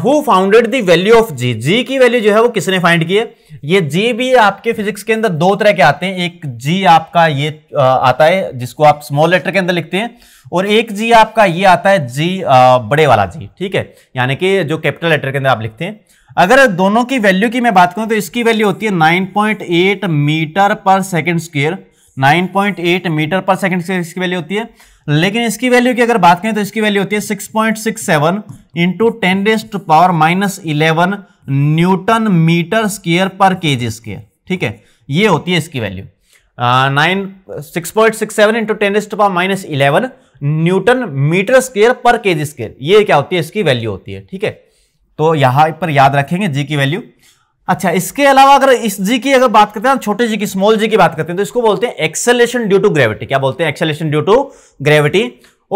who founded the value of जी जी की वैल्यू जो है वो किसने फाइंड की है ये जी भी आपके फिजिक्स के अंदर दो तरह के आते हैं एक जी आपका ये uh, आता है जिसको आप स्मॉल लेटर के अंदर लिखते हैं और एक जी आपका ये आता है जी uh, बड़े वाला जी ठीक है यानी कि जो कैपिटल लेटर के अंदर आप लिखते हैं अगर दोनों की वैल्यू की मैं बात करूं तो इसकी वैल्यू होती है eight metre per second square eight metre per second square इसकी वैल्यू होती है लेकिन इसकी वैल्यू की अगर बात करें तो इसकी वैल्यू होती है 6.67 point six seven into ten raise to power minus eleven newton metre square per K square ठीक है ये होती है इसकी value nine six point six seven into ten raise to power minus eleven newton metre square per K square ये क्या होती है इसकी वैल्यू होती है ठीक है तो यहां पर याद रखेंगे जी की वैल्यू अच्छा इसके अलावा अगर इस जी की अगर बात करते हैं छोटे जी की स्मॉल जी की बात करते हैं तो इसको बोलते हैं एक्सेलेशन ड्यू टू ग्रेविटी क्या बोलते हैं एक्सेलेशन ड्यू टू ग्रेविटी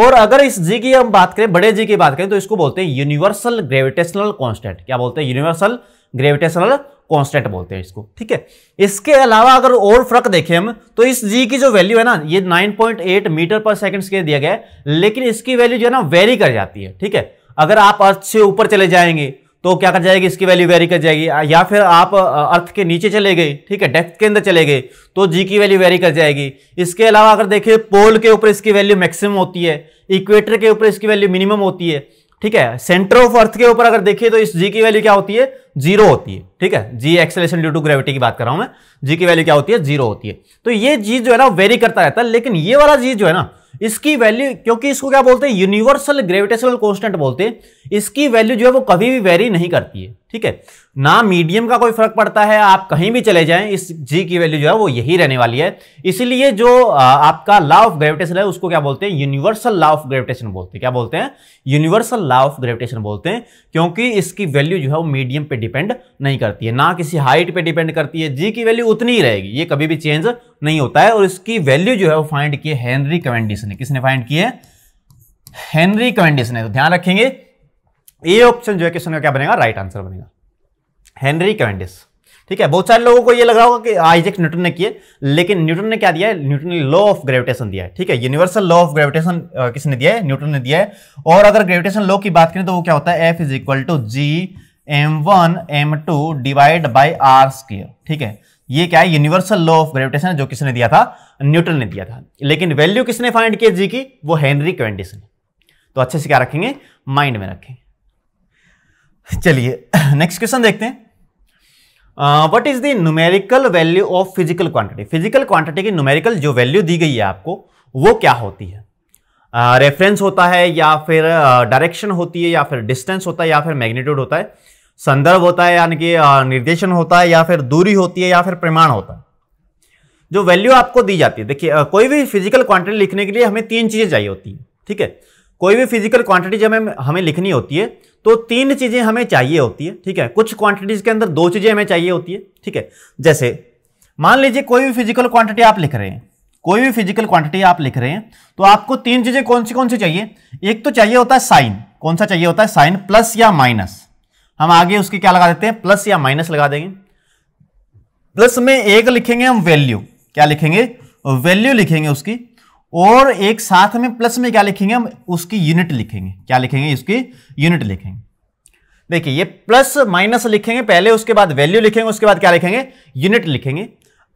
और अगर इस जी की हम बात करें बड़े जी की बात करें तो इसको बोलते हैं यूनिवर्सल ग्रेविटेशनल कॉन्स्टेंट क्या बोलते हैं यूनिवर्सल ग्रेविटेशनल कॉन्स्टेंट बोलते हैं इसको ठीक है इसके अलावा अगर और फर्क देखें हम तो इस जी की जो वैल्यू है ना ये 9.8 मीटर पर सेकंड स्केयर दिया गया है लेकिन इसकी वैल्यू जो है ना वेरी कर जाती है ठीक है अगर आप अर्थ से ऊपर चले जाएंगे तो क्या कर जाएगी इसकी वैल्यू वेरी कर जाएगी या फिर आप अर्थ के नीचे चले गए ठीक है डेप्थ के अंदर चले गए तो जी की वैल्यू वेरी कर जाएगी इसके अलावा अगर देखें पोल के ऊपर इसकी वैल्यू मैक्सिमम होती है इक्वेटर के ऊपर इसकी वैल्यू मिनिमम होती है ठीक है सेंटर ऑफ अर्थ के ऊपर अगर देखिए तो इस जी की वैल्यू क्या होती है जीरो होती है ठीक है G acceleration due to gravity की बात कर रहा हूं मैं जी की वैल्यू क्या होती है जीरो होती है तो ये जी जो है ना वेरी करता रहता है लेकिन ये वाला जी जो है ना इसकी वैल्यू क्योंकि इसको क्या बोलते हैं यूनिवर्सल ग्रेविटेशनल कॉन्स्टेंट बोलते हैं इसकी वैल्यू जो है वो कभी भी वेरी नहीं करती है ठीक है ना मीडियम का कोई फर्क पड़ता है आप कहीं भी चले जाएं इस जी की वैल्यू जो है वो यही रहने वाली है इसीलिए जो आपका लॉ ऑफ ग्रेविटेशन है उसको क्या बोलते हैं यूनिवर्सल लॉ ऑफ ग्रेविटेशन बोलते हैं क्या बोलते हैं यूनिवर्सल लॉ ऑफ ग्रेविटेशन बोलते हैं क्योंकि इसकी वैल्यू जो है वो मीडियम पर डिपेंड नहीं करती है ना किसी हाइट पर डिपेंड करती है जी की वैल्यू उतनी ही रहेगी ये कभी भी चेंज नहीं होता है और इसकी वैल्यू जो है वो फाइंड की हैनरी कमेंडिस ने किसने फाइंड की है हेनरी कमेंडिस ने तो ध्यान रखेंगे ए ऑप्शन जो है क्वेश्चन का क्या बनेगा राइट आंसर बनेगा हेनरी कैंडिस ठीक है बहुत सारे लोगों को ये लग रहा होगा कि आइजेक न्यूटन ने किए लेकिन न्यूटन ने क्या दिया है न्यूटन ने लॉ ऑफ ग्रेविटेशन दिया है ठीक है यूनिवर्सल लॉ ऑफ ग्रेविटेशन किसने दिया है न्यूटन ने दिया है और अगर ग्रेविटेशन लॉ की बात करें तो वो क्या होता है F is equal to G M one M two divide by R square ठीक है ये क्या है यूनिवर्सल लॉ ऑफ ग्रेविटेशन जो किसने दिया था न्यूटन ने दिया था लेकिन वैल्यू किसने फाइंड किया जी की वो हेनरी क्वेंटिस ने तो अच्छे से क्या रखेंगे माइंड में रखेंगे चलिए नेक्स्ट क्वेश्चन देखते हैं what is the numerical value of physical quantity physical quantity की न्यूमेरिकल जो वैल्यू दी गई है आपको वो क्या होती है रेफरेंस uh, होता है या फिर डायरेक्शन uh, होती है या फिर डिस्टेंस होता है या फिर मैग्नीट्यूड होता है संदर्भ होता है यानी कि uh, निर्देशन होता है या फिर दूरी होती है या फिर प्रमाण होता है जो वैल्यू आपको दी जाती है देखिए कोई भी फिजिकल क्वांटिटी लिखने के लिए हमें तीन चीज़ें चाहिए होती है ठीक है कोई भी फिजिकल क्वांटिटी जब हमें हमें लिखनी होती है तो तीन चीज़ें हमें चाहिए होती है ठीक है कुछ क्वांटिटीज़ के अंदर दो चीज़ें हमें चाहिए होती है ठीक है जैसे मान लीजिए कोई भी फिजिकल क्वांटिटी आप लिख रहे हैं कोई भी फिजिकल क्वांटिटी आप लिख रहे हैं तो आपको तीन चीज़ें कौन सी कौन सी चाहिए एक तो चाहिए होता है साइन कौन सा चाहिए होता है साइन प्लस या माइनस हम आगे उसके क्या लगा देते हैं प्लस या माइनस लगा देंगे प्लस में एक लिखेंगे हम वैल्यू क्या लिखेंगे वैल्यू लिखेंगे उसकी और एक साथ में प्लस में क्या लिखेंगे हम उसकी यूनिट लिखेंगे क्या लिखेंगे इसकी यूनिट लिखेंगे देखिए ये प्लस माइनस लिखेंगे पहले उसके बाद वैल्यू लिखेंगे उसके बाद क्या लिखेंगे यूनिट लिखेंगे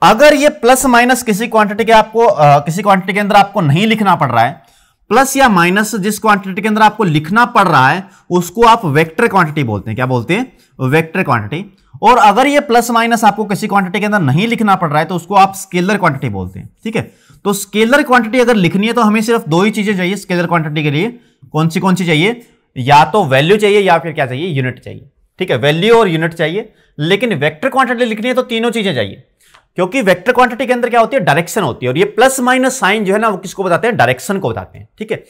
अगर ये प्लस माइनस किसी क्वांटिटी के आपको आ, किसी क्वांटिटी के अंदर आपको नहीं लिखना पड़ रहा है प्लस या माइनस जिस क्वांटिटी के अंदर आपको लिखना पड़ रहा है उसको आप वेक्टर क्वांटिटी बोलते हैं क्या बोलते हैं वेक्टर क्वांटिटी और अगर ये प्लस माइनस आपको किसी क्वांटिटी के अंदर नहीं लिखना पड़ रहा है तो उसको आप स्केलर क्वांटिटी बोलते हैं ठीक है तो स्केलर क्वांटिटी अगर लिखनी है तो हमें सिर्फ दो ही चीजें चाहिए स्केलर क्वांटिटी के लिए कौन सी कौन सी चाहिए या तो वैल्यू चाहिए या फिर क्या चाहिए यूनिट चाहिए ठीक है वैल्यू और यूनिट चाहिए लेकिन वैक्टर क्वांटिटी लिखनी है तो तीनों चीजें चाहिए क्योंकि वेक्टर क्वांटिटी के अंदर क्या होती है डायरेक्शन होती है और ये प्लस माइनस साइन जो है ना वो किसको बताते हैं डायरेक्शन को बताते हैं ठीक है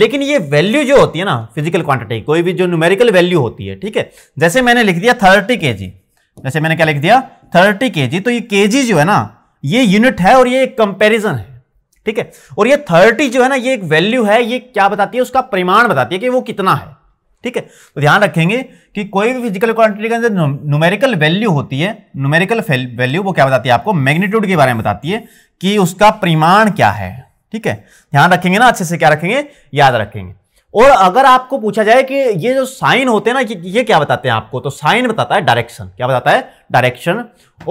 लेकिन ये वैल्यू जो होती है ना फिजिकल क्वांटिटी कोई भी जो न्यूमेरिकल वैल्यू होती है ठीक है जैसे मैंने लिख दिया थर्टी के जी जैसे मैंने क्या लिख दिया थर्टी के तो ये के जो है ना ये यूनिट है और ये एक कंपेरिजन है ठीक है और ये थर्टी जो है ना ये एक वैल्यू है ये क्या बताती है उसका परिमाण बताती है कि वो कितना है ठीक है तो ध्यान रखेंगे कि कोई भी फिजिकल क्वांटिटी के अंदर न्यूमेरिकल वैल्यू होती है न्यूमेरिकल वैल्यू वो क्या बताती है आपको मैग्नीट्यूड के बारे में बताती है कि उसका परिमाण क्या है ठीक है ध्यान रखेंगे ना अच्छे से क्या रखेंगे याद रखेंगे और अगर आपको पूछा जाए कि ये जो साइन होते हैं ना ये क्या बताते हैं आपको तो साइन बताता है डायरेक्शन क्या बताता है डायरेक्शन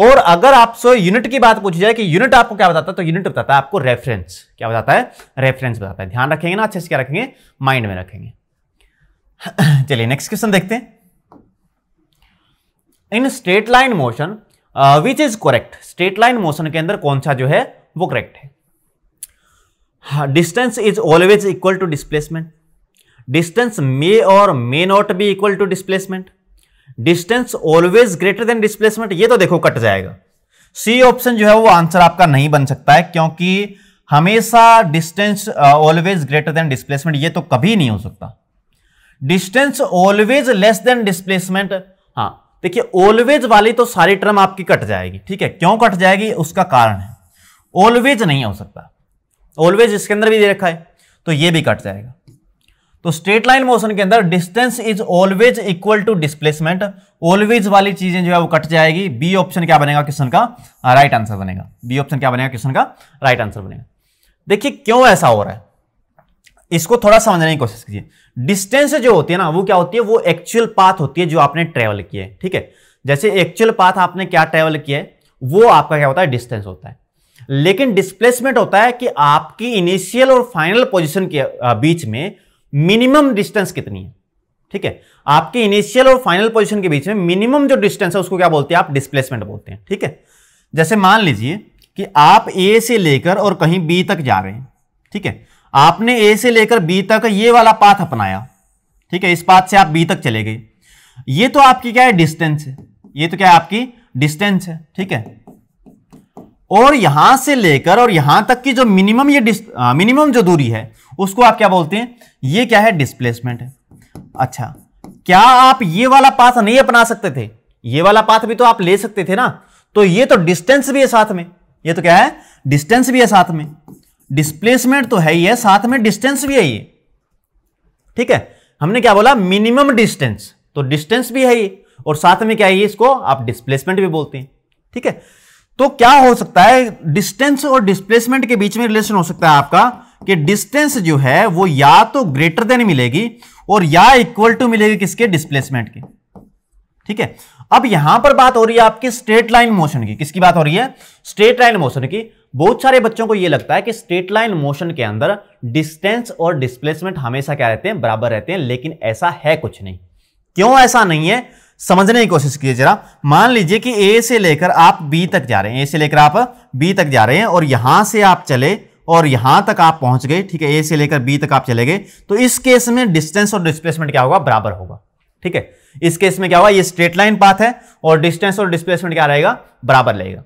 और अगर आपसे यूनिट की बात पूछी जाए कि यूनिट आपको क्या बताता है तो यूनिट बताता है आपको रेफरेंस क्या बताता है रेफरेंस बताता है ध्यान रखेंगे ना अच्छे से क्या रखेंगे माइंड में रखेंगे चलिए नेक्स्ट क्वेश्चन देखते हैं in straight line motion which is correct straight line motion के अंदर कौन सा जो है वो करेक्ट है distance is always equal to displacement distance may और may not be equal to displacement distance always greater than displacement ये तो देखो कट जाएगा सी ऑप्शन जो है वो आंसर आपका नहीं बन सकता है क्योंकि हमेशा distance always greater than displacement ये तो कभी नहीं हो सकता distance always less than displacement हाँ देखिए ऑलवेज वाली तो सारी टर्म आपकी कट जाएगी ठीक है क्यों कट जाएगी उसका कारण है ऑलवेज नहीं हो सकता ऑलवेज इसके अंदर भी दे रखा है तो ये भी कट जाएगा तो स्ट्रेट लाइन मोशन के अंदर distance is always equal to displacement always वाली चीजें जो है वो कट जाएगी बी ऑप्शन क्या बनेगा क्वेश्चन का राइट uh, आंसर बनेगा बी ऑप्शन क्या बनेगा क्वेश्चन का राइट आंसर बनेगा देखिए क्यों ऐसा हो रहा है इसको थोड़ा समझने की कोशिश कीजिए डिस्टेंस जो होती है ना वो क्या होती है वो एक्चुअल पाथ होती है जो आपने ट्रेवल किया है ठीक है जैसे एक्चुअल पाथ आपने क्या ट्रेवल किया है वो आपका क्या होता है डिस्टेंस होता है लेकिन डिस्प्लेसमेंट होता है कि आपकी इनिशियल और फाइनल पोजिशन के uh, बीच में मिनिमम डिस्टेंस कितनी है ठीक है आपके इनिशियल और फाइनल पोजिशन के बीच में मिनिमम जो डिस्टेंस है उसको क्या बोलते हैं आप डिस्प्लेसमेंट बोलते हैं ठीक है जैसे मान लीजिए कि आप ए से लेकर और कहीं बी तक जा रहे हैं ठीक है आपने ए से लेकर बी तक ये वाला पाथ अपनाया ठीक है इस पाथ से आप बी तक चले गए ये तो आपकी क्या है डिस्टेंस है ये तो क्या है आपकी डिस्टेंस है ठीक है और यहां से लेकर और यहां तक की जो मिनिमम ये मिनिमम जो दूरी है उसको आप क्या बोलते हैं ये क्या है डिस्प्लेसमेंट है अच्छा क्या आप ये वाला पाथ नहीं अपना सकते थे ये वाला पाथ भी तो आप ले सकते थे ना तो ये तो डिस्टेंस भी है साथ में ये तो क्या है डिस्टेंस भी है साथ में डिस्प्लेसमेंट तो है ही है साथ में डिस्टेंस भी है ये ठीक है हमने क्या बोला मिनिमम डिस्टेंस तो डिस्टेंस भी है ये और साथ में क्या है इसको आप डिस्प्लेसमेंट भी बोलते हैं ठीक है तो क्या हो सकता है डिस्टेंस और डिस्प्लेसमेंट के बीच में रिलेशन हो सकता है आपका कि डिस्टेंस जो है वो या तो ग्रेटर देन मिलेगी और या इक्वल टू मिलेगी किसके डिस्प्लेसमेंट की ठीक है अब यहां पर बात हो रही है आपकी स्ट्रेट लाइन मोशन की किसकी बात हो रही है स्ट्रेट लाइन मोशन की बहुत सारे बच्चों को यह लगता है कि स्ट्रेट लाइन मोशन के अंदर डिस्टेंस और डिस्प्लेसमेंट हमेशा क्या रहते हैं बराबर रहते हैं लेकिन ऐसा है कुछ नहीं क्यों ऐसा नहीं है समझने की कोशिश कीजिए जरा मान लीजिए कि ए से लेकर आप बी तक जा रहे हैं ए से लेकर आप बी तक जा रहे हैं और यहां से आप चले और यहां तक आप पहुंच गए ठीक है ए से लेकर बी तक आप चले गए तो इस केस में डिस्टेंस और डिस्प्लेसमेंट क्या होगा बराबर होगा ठीक है इस केस में क्या होगा ये स्ट्रेट लाइन पाथ है और डिस्टेंस और डिस्प्लेसमेंट क्या रहेगा बराबर रहेगा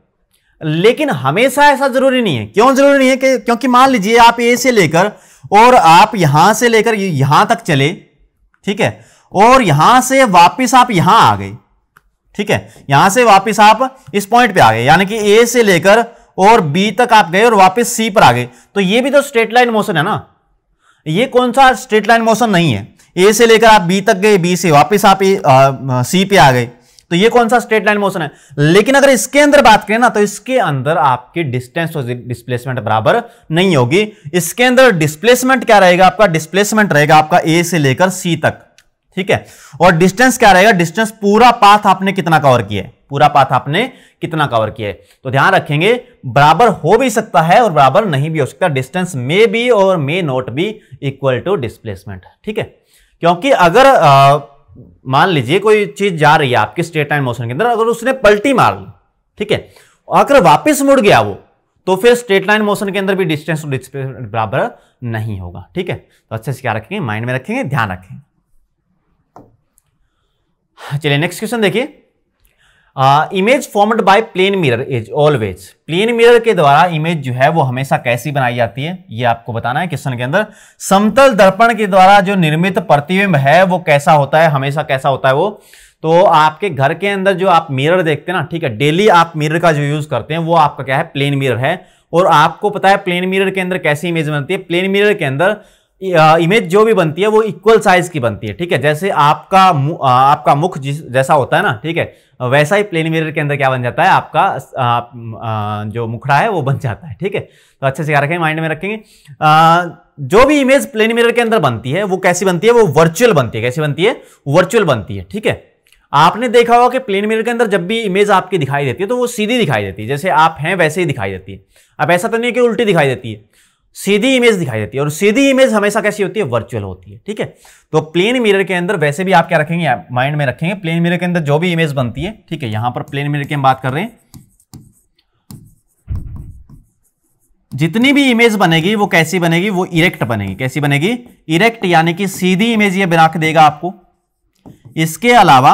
लेकिन हमेशा ऐसा जरूरी नहीं है क्यों जरूरी नहीं है कि क्योंकि मान लीजिए आप ए से लेकर और आप यहां से लेकर यहां तक चले ठीक है और यहां से वापस आप यहां आ गए ठीक है यहां से वापस आप इस पॉइंट पे आ गए यानी कि ए से लेकर और बी तक आप गए और वापस सी पर आ गए तो ये भी तो स्ट्रेट लाइन मोशन है ना ये कौन सा स्ट्रेट लाइन मोशन नहीं है ए से लेकर आप बी तक गए बी से वापस आप सी पे आ गए तो ये कौन सा स्ट्रेट लाइन मोशन है लेकिन अगर इसके अंदर बात करें ना तो इसके अंदर आपकी डिस्टेंस और डिस्प्लेसमेंट बराबर नहीं होगी इसके अंदर डिस्प्लेसमेंट क्या रहेगा आपका डिस्प्लेसमेंट रहेगा आपका ए से लेकर सी तक ठीक है और डिस्टेंस क्या रहेगा डिस्टेंस पूरा पाथ आपने कितना कवर किया है पूरा पाथ आपने कितना कवर किया है तो ध्यान रखेंगे बराबर हो भी सकता है और बराबर नहीं भी हो सकता डिस्टेंस मे बी और may not be equal to displacement ठीक है क्योंकि अगर आ, मान लीजिए कोई चीज जा रही है आपके स्टेट एंड मोशन के अंदर अगर उसने पलटी मार ली ठीक है अगर वापस मुड़ गया वो तो फिर स्ट्रेट लाइन मोशन के अंदर भी डिस्टेंस और डिस्प्लेसमेंट बराबर नहीं होगा ठीक है तो अच्छे से क्या रखेंगे माइंड में रखेंगे ध्यान रखेंगे चलिए नेक्स्ट क्वेश्चन देखिए image formed by plane mirror is always plane mirror के द्वारा इमेज जो है वो हमेशा कैसी बनाई जाती है ये आपको बताना है क्वेश्चन के अंदर समतल दर्पण के द्वारा जो निर्मित प्रतिबिंब है वो कैसा होता है हमेशा कैसा होता है वो तो आपके घर के अंदर जो आप मिरर देखते हैं ना ठीक है डेली आप मिरर का जो यूज करते हैं वो आपका क्या है प्लेन मिरर है और आपको पता है प्लेन मिरर के अंदर कैसी इमेज बनती है प्लेन मिरर के अंदर इमेज जो भी बनती है वो इक्वल साइज की बनती है ठीक है जैसे आपका आपका मुख जैसा होता है ना ठीक है वैसा ही प्लेन मिरर के अंदर क्या बन जाता है आपका आप, आ, जो मुखड़ा है वो बन जाता है ठीक है तो अच्छे से क्या रखेंगे माइंड में रखेंगे आ, जो भी इमेज प्लेन मिरर के अंदर बनती है वो कैसी बनती है वो वर्चुअल बनती है कैसी बनती है वर्चुअल बनती है ठीक है आपने देखा होगा कि प्लेन मिरर के अंदर जब भी इमेज आपकी दिखाई देती है तो वो सीधी दिखाई देती है जैसे आप हैं वैसे ही दिखाई देती है अब ऐसा तो नहीं है कि उल्टी दिखाई देती है सीधी इमेज दिखाई देती है और सीधी इमेज हमेशा कैसी होती है वर्चुअल होती है ठीक है तो प्लेन मिरर के अंदर वैसे भी आप क्या रखेंगे माइंड में रखेंगे प्लेन मिरर के अंदर जो भी इमेज बनती है ठीक है यहां पर प्लेन मिरर की हम बात कर रहे हैं जितनी भी इमेज बनेगी वो कैसी बनेगी वो इरेक्ट बनेगी कैसी बनेगी इरेक्ट यानी कि सीधी इमेज ये बना के देगा आपको इसके अलावा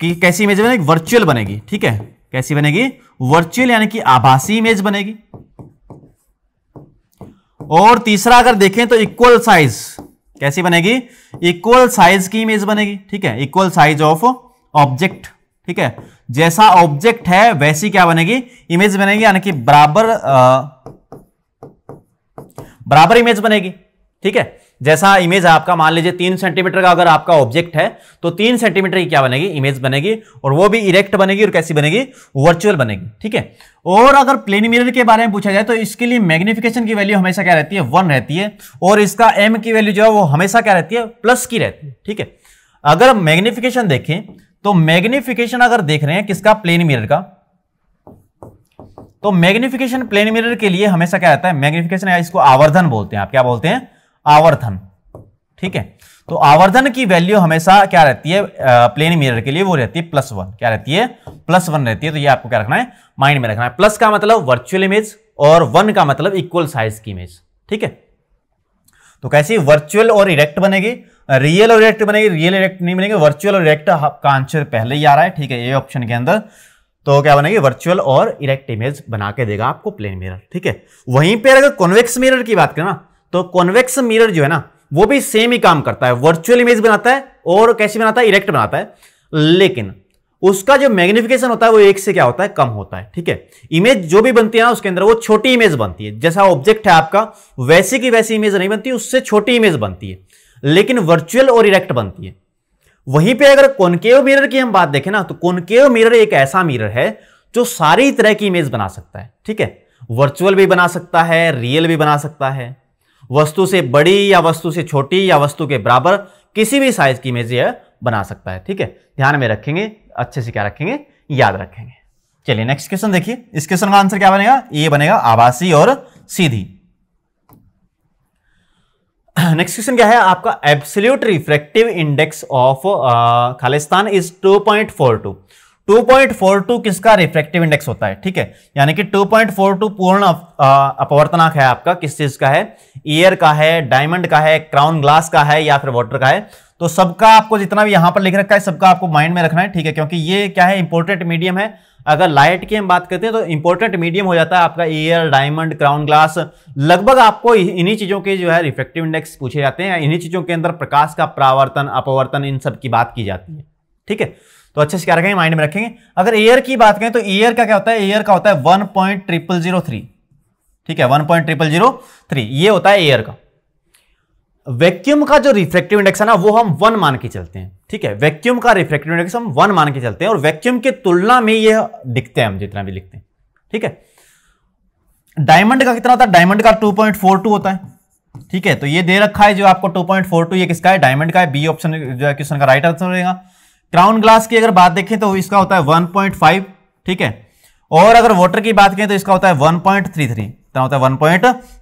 कि कैसी इमेज बनेगी वर्चुअल बनेगी ठीक है कैसी बनेगी वर्चुअल यानी कि आभासी इमेज बनेगी और तीसरा अगर देखें तो इक्वल साइज कैसी बनेगी इक्वल साइज की इमेज बनेगी ठीक है इक्वल साइज ऑफ ऑब्जेक्ट ठीक है जैसा ऑब्जेक्ट है वैसी क्या बनेगी इमेज बनेगी यानी कि बराबर आ, बराबर इमेज बनेगी ठीक है जैसा इमेज है आपका मान लीजिए तीन सेंटीमीटर का अगर आपका ऑब्जेक्ट है तो तीन सेंटीमीटर की क्या बनेगी इमेज बनेगी और वो भी इरेक्ट बनेगी और कैसी बनेगी वर्चुअल बनेगी ठीक है और अगर प्लेन मिरर के बारे में पूछा जाए तो इसके लिए मैग्निफिकेशन की वैल्यू हमेशा क्या रहती है वन रहती है और इसका एम की वैल्यू जो है वो हमेशा क्या रहती है प्लस की रहती है ठीक है अगर मैग्निफिकेशन देखें तो मैग्निफिकेशन अगर देख रहे हैं किसका प्लेन मिरर का तो मैग्निफिकेशन प्लेन मिरर के लिए हमेशा क्या रहता है मैग्निफिकेशन इसको आवर्धन बोलते हैं आप क्या बोलते हैं आवर्धन ठीक है तो आवर्धन की वैल्यू हमेशा क्या रहती है प्लेन मिरर के लिए वो रहती है प्लस वन क्या रहती है प्लस वन रहती है तो ये आपको क्या रखना है माइंड में रखना है प्लस का मतलब वर्चुअल इमेज और वन का मतलब इक्वल साइज की इमेज ठीक है तो कैसे वर्चुअल और इरेक्ट बनेगी रियल और इरेक्ट बनेगी रियल इरेक्ट नहीं बनेगी वर्चुअल और इरेक्ट आपका आंसर पहले ही आ रहा है ठीक है ये ऑप्शन के अंदर तो क्या बनेगी वर्चुअल और इरेक्ट इमेज बना के देगा आपको प्लेन मिरर ठीक है वहीं पर अगर कॉन्वेक्स मिरर की बात करें ना तो कॉन्वेक्स मिरर जो है ना वो भी सेम ही काम करता है वर्चुअल इमेज बनाता है और कैसे बनाता है इरेक्ट बनाता है लेकिन उसका जो मैग्निफिकेशन होता है वो एक से क्या होता है कम होता है ठीक है इमेज जो भी बनती है ना उसके अंदर वो छोटी इमेज बनती है जैसा ऑब्जेक्ट है आपका वैसी की वैसी इमेज नहीं बनती उससे छोटी इमेज बनती है लेकिन वर्चुअल और इरेक्ट बनती है वहीं पे अगर कॉनकेव मिरर की हम बात देखें ना तो कॉनकेव मिरर एक ऐसा मिरर है जो सारी तरह की इमेज बना सकता है ठीक है वर्चुअल भी बना सकता है रियल भी बना सकता है वस्तु से बड़ी या वस्तु से छोटी या वस्तु के बराबर किसी भी साइज की इमेज यह बना सकता है ठीक है ध्यान में रखेंगे अच्छे से क्या रखेंगे याद रखेंगे चलिए नेक्स्ट क्वेश्चन देखिए इस क्वेश्चन का आंसर क्या बनेगा ये बनेगा आवासी और सीधी नेक्स्ट क्वेश्चन क्या है आपका एब्सोल्यूट रिफ्रेक्टिव इंडेक्स ऑफ खालिस्तान इज 2.42 2.42 किसका रिफ्रेक्टिव इंडेक्स होता है ठीक है यानी कि 2.42 पूर्ण अपवर्तनाक है आपका किस चीज का है ईयर का है डायमंड का है क्राउन ग्लास का है या फिर वाटर का है तो सबका आपको जितना भी यहां पर लिख रखा है सबका आपको माइंड में रखना है ठीक है क्योंकि ये क्या है इंपोर्टेंट मीडियम है अगर लाइट की हम बात करते हैं तो इंपोर्टेंट मीडियम हो जाता है आपका ईयर डायमंड क्राउन ग्लास लगभग आपको इन्हीं चीजों के जो है रिफ्लेक्टिव इंडेक्स पूछे जाते हैं इन्हीं चीजों के अंदर प्रकाश का प्रावर्तन अपवर्तन इन सब की बात की जाती है ठीक है तो अच्छे से क्या रखेंगे माइंड में रखेंगे अगर एयर की बात करें तो एयर का क्या होता है एयर का होता है one point triple zero three ठीक है one point triple zero three ये होता है एयर का वैक्यूम का जो रिफ्रेक्टिव इंडेक्स है ना वो हम वन मान के चलते हैं ठीक है वैक्यूम का रिफ्रेक्टिव इंडेक्स हम वन मान के चलते हैं और वैक्यूम की तुलना में ये दिखते हैं हम जितना भी लिखते हैं ठीक है डायमंड का कितना होता है डायमंड का टू होता है ठीक है तो ये दे रखा है जो आपको टू ये किसका है डायमंड का है बी ऑप्शन जो है क्वेश्चन का राइट आंसर रहेगा क्राउन ग्लास की अगर बात देखें तो इसका होता है 1.5 ठीक है और अगर वाटर की बात करें तो इसका होता है 1.33 तो होता है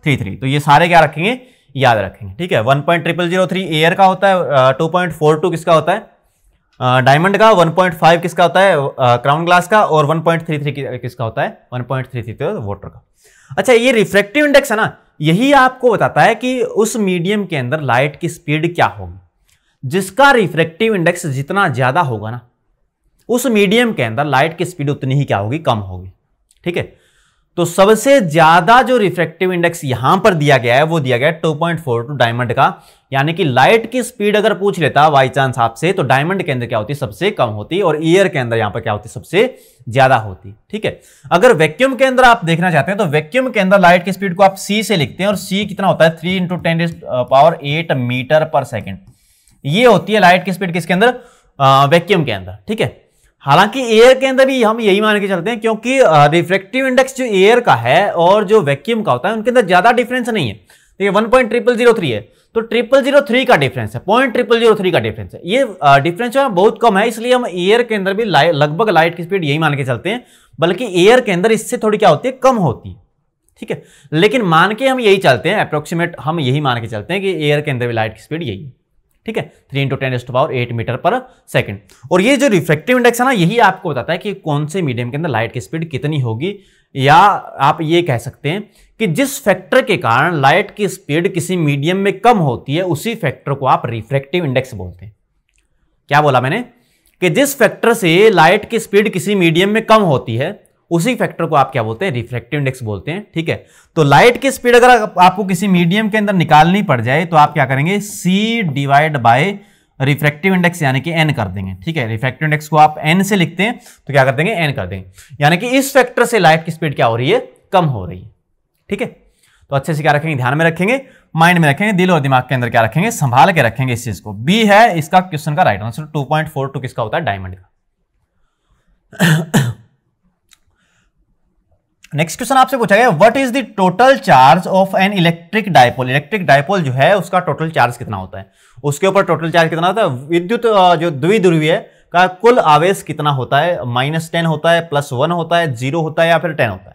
1.33 तो ये सारे क्या रखेंगे याद रखेंगे ठीक है one point triple zero three air का होता है टू पॉइंट फोर टू किसका होता है डायमंड का वन पॉइंट फाइव किसका होता है क्राउन ग्लास का और वन पॉइंट थ्री थ्री किसका होता है one point three three water तो का अच्छा ये रिफ्रेक्टिव इंडेक्स है ना यही आपको बताता है कि उस मीडियम के अंदर लाइट की स्पीड क्या होगी जिसका रिफ्रैक्टिव इंडेक्स जितना ज़्यादा होगा ना उस मीडियम के अंदर लाइट की स्पीड उतनी ही क्या होगी कम होगी ठीक है तो सबसे ज़्यादा जो रिफ्रैक्टिव इंडेक्स यहां पर दिया गया है वो दिया गया है two point four two diamond का यानी कि लाइट की स्पीड अगर पूछ लेता बाई चांस आपसे तो डायमंड के अंदर क्या होती सबसे कम होती और ईयर के अंदर यहां पर क्या होती सबसे ज़्यादा होती ठीक है अगर वैक्यूम के अंदर आप देखना चाहते हैं तो वैक्यूम के अंदर लाइट की स्पीड को आप सी से लिखते हैं और सी कितना होता है three into ten power eight metre per second ये होती है लाइट की स्पीड किसके अंदर वैक्यूम के अंदर ठीक है हालांकि एयर के अंदर भी हम यही मान के चलते हैं क्योंकि रिफ्लेक्टिव इंडेक्स जो एयर का है और जो वैक्यूम का होता है उनके अंदर ज्यादा डिफरेंस नहीं है ठीक है one point triple zero three है तो ट्रिपल जीरो थ्री का डिफरेंस है पॉइंट ट्रिपल जीरो थ्री का डिफरेंस है ये डिफरेंस जो है बहुत कम है इसलिए हम एयर के अंदर भी लगभग लाइट की स्पीड यही मान के चलते हैं बल्कि एयर के अंदर इससे थोड़ी क्या होती है कम होती है ठीक है लेकिन मान के हम यही चलते हैं अप्रोक्सीमेट हम यही मान के चलते हैं कि एयर के अंदर भी लाइट की स्पीड यही है ठीक है three into ten raise to power eight metre per second और ये जो रिफ्लेक्टिव इंडेक्स है ना यही आपको बताता है कि कौन से मीडियम के अंदर लाइट की स्पीड कितनी होगी या आप ये कह सकते हैं कि जिस फैक्टर के कारण लाइट की स्पीड किसी मीडियम में कम होती है उसी फैक्टर को आप रिफ्लेक्टिव इंडेक्स बोलते हैं क्या बोला मैंने कि जिस फैक्टर से लाइट की स्पीड किसी मीडियम में कम होती है उसी फैक्टर को आप क्या बोलते हैं रिफ्रैक्टिव इंडेक्स बोलते हैं ठीक है तो लाइट की स्पीड अगर आपको किसी मीडियम के अंदर निकालनी पड़ जाए तो आप क्या करेंगे C divide by refractive index यानी कि एन कर देंगे ठीक है रिफ्रैक्टिव इंडेक्स को आप एन से लिखते हैं तो क्या कर देंगे एन कर देंगे यानी कि इस फैक्टर से लाइट की स्पीड क्या हो रही है कम हो रही है ठीक है तो अच्छे से क्या रखेंगे ध्यान में रखेंगे माइंड में रखेंगे दिल और दिमाग के अंदर क्या रखेंगे संभाल के रखेंगे इस चीज को बी है इसका क्वेश्चन का right answer two point four two किसका होता है डायमंड का नेक्स्ट क्वेश्चन आपसे पूछा गया what is the total charge of an electric dipole electric dipole जो है उसका टोटल चार्ज कितना होता है उसके ऊपर टोटल चार्ज कितना होता है विद्युत जो द्विध्रुवीय का कुल आवेश कितना होता है माइनस टेन होता है प्लस वन होता है जीरो होता है या फिर टेन होता है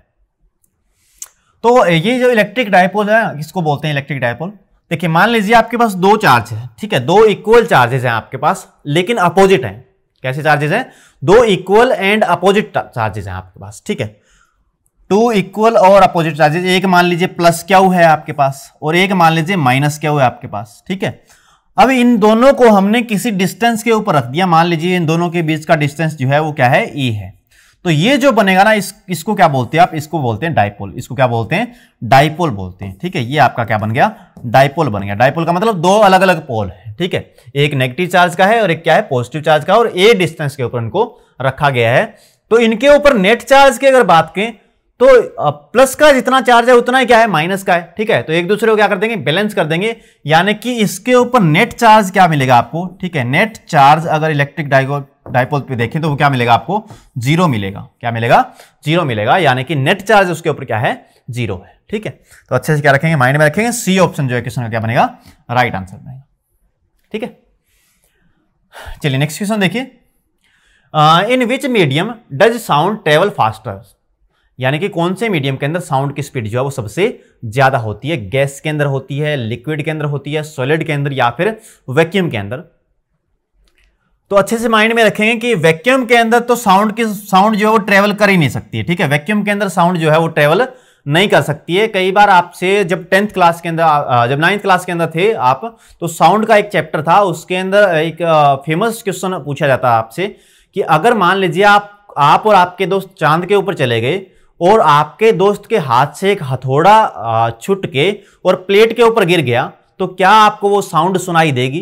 तो ये जो इलेक्ट्रिक डायपोल है इसको बोलते हैं इलेक्ट्रिक डायपोल देखिए मान लीजिए आपके पास दो चार्ज है ठीक है दो इक्वल चार्जेस हैं आपके पास लेकिन अपोजिट हैं कैसे चार्जेस हैं दो इक्वल एंड अपोजिट चार्जेस हैं आपके पास ठीक है टू इक्वल और अपोजिट चार्जेज एक मान लीजिए प्लस क्या है आपके पास और एक मान लीजिए माइनस क्या है आपके पास ठीक है अब इन दोनों को हमने किसी डिस्टेंस के ऊपर रख दिया मान लीजिए इन दोनों के बीच का डिस्टेंस जो है वो क्या है ई e है तो ये जो बनेगा ना इस इसको क्या बोलते हैं आप इसको बोलते हैं डाइपोल इसको क्या बोलते हैं डाइपोल बोलते हैं ठीक है ये आपका क्या बन गया डाइपोल बन गया डाइपोल का मतलब दो अलग अलग पोल है ठीक है एक नेगेटिव चार्ज का है और एक क्या है पॉजिटिव चार्ज का और ए डिस्टेंस के ऊपर इनको रखा गया है तो इनके ऊपर नेट चार्ज की अगर बात करें तो प्लस का जितना चार्ज है उतना ही क्या है माइनस का है ठीक है तो एक दूसरे को क्या कर देंगे बैलेंस कर देंगे यानी कि इसके ऊपर नेट चार्ज क्या मिलेगा आपको ठीक है नेट चार्ज अगर इलेक्ट्रिक डाइगो डाइपोल पे देखें तो वो क्या मिलेगा आपको जीरो मिलेगा क्या मिलेगा जीरो मिलेगा यानी कि नेट चार्ज उसके ऊपर क्या है जीरो है ठीक है तो अच्छे से क्या रखेंगे माइंड में रखेंगे सी ऑप्शन जो है क्वेश्चन का क्या बनेगा राइट आंसर बनेगा ठीक है चलिए नेक्स्ट क्वेश्चन देखिए in which medium does sound travel faster यानी कि कौन से मीडियम के अंदर साउंड की स्पीड जो है वो सबसे ज़्यादा होती है गैस के अंदर होती है लिक्विड के अंदर होती है सॉलिड के अंदर या फिर वैक्यूम के अंदर तो अच्छे से माइंड में रखेंगे कि वैक्यूम के अंदर तो साउंड की साउंड जो है वो ट्रेवल कर ही नहीं सकती है ठीक है वैक्यूम के अंदर साउंड जो है वो ट्रेवल नहीं कर सकती है कई बार आपसे जब टेंथ क्लास के अंदर जब नाइन्थ क्लास के अंदर थे आप तो साउंड का एक चैप्टर था उसके अंदर एक फेमस क्वेश्चन पूछा जाता आपसे कि अगर मान लीजिए आप आप और आपके दोस्त चांद के ऊपर चले गए और आपके दोस्त के हाथ से एक हथौड़ा छुट के और प्लेट के ऊपर गिर गया तो क्या आपको वो साउंड सुनाई देगी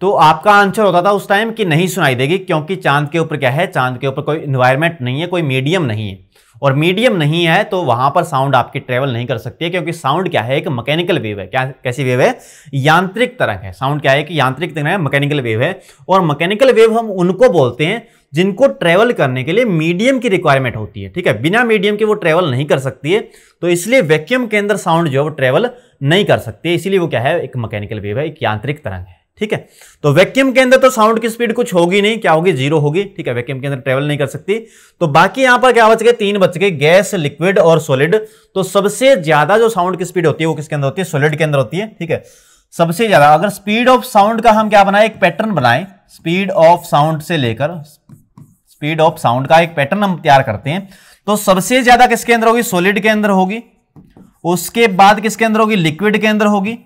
तो आपका आंसर होता था उस टाइम कि नहीं सुनाई देगी क्योंकि चांद के ऊपर क्या है चांद के ऊपर कोई इन्वायरमेंट नहीं है कोई मीडियम नहीं है और मीडियम नहीं है तो वहाँ पर साउंड आपकी ट्रेवल नहीं कर सकती है क्योंकि साउंड क्या है एक मैकेनिकल वेव है क्या कैसी वेव है यांत्रिक तरंग है साउंड क्या है कि यांत्रिक तरंग है मैकेनिकल वेव है और मैकेनिकल वेव हम उनको बोलते हैं जिनको ट्रेवल करने के लिए मीडियम की रिक्वायरमेंट होती है ठीक है बिना मीडियम के वो ट्रैवल नहीं कर सकती है तो इसलिए वैक्यूम के अंदर साउंड जो है वो ट्रैवल नहीं कर सकती है इसीलिए वो क्या है एक मैकेनिकल वेव है एक यांत्रिक तरंग है ठीक है तो वैक्यूम के अंदर तो साउंड की स्पीड कुछ होगी नहीं क्या होगी जीरो होगी ठीक है वैक्यूम के अंदर ट्रेवल नहीं कर सकती तो बाकी यहां पर क्या बच गए तीन बच गए गैस लिक्विड और सोलिड तो सबसे ज्यादा जो साउंड की स्पीड होती है वो किसके अंदर होती है सोलिड के अंदर होती है ठीक है सबसे ज्यादा अगर स्पीड ऑफ साउंड का हम क्या बनाए एक पैटर्न बनाए स्पीड ऑफ साउंड से लेकर स्पीड ऑफ साउंड का एक पैटर्न हम तैयार करते हैं तो सबसे ज्यादा किसके अंदर होगी सोलिड के अंदर होगी उसके बाद किसके अंदर होगी लिक्विड के अंदर होगी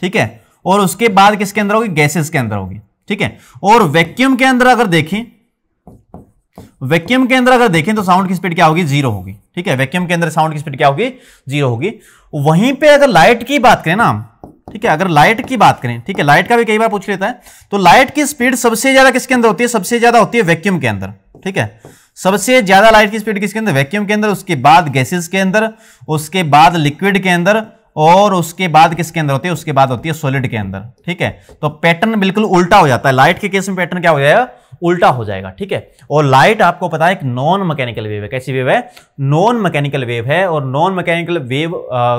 ठीक है और उसके बाद किसके अंदर होगी गैसेस के अंदर होगी ठीक है और वैक्यूम के अंदर अगर देखें वैक्यूम के अंदर अगर देखें तो साउंड की स्पीड क्या होगी जीरो होगी ठीक है वैक्यूम के अंदर साउंड की स्पीड क्या होगी जीरो होगी वहीं पे अगर लाइट की बात करें ना ठीक है अगर लाइट की बात करें ठीक है लाइट का भी कई बार पूछ लेता है तो लाइट की स्पीड सबसे ज्यादा किसके अंदर होती है सबसे ज्यादा होती है वैक्यूम के अंदर ठीक है सबसे ज्यादा लाइट की स्पीड किसके अंदर वैक्यूम के अंदर उसके बाद गैसेस के अंदर उसके बाद लिक्विड के अंदर और उसके बाद किसके अंदर होती है उसके बाद होती है सॉलिड के अंदर ठीक है तो पैटर्न बिल्कुल उल्टा हो जाता है लाइट के केस में पैटर्न क्या हो जाएगा उल्टा हो जाएगा ठीक है और लाइट आपको पता है एक नॉन मैकेनिकल वेव है कैसी वेव है नॉन मैकेनिकल वेव है और नॉन मैकेनिकल वेव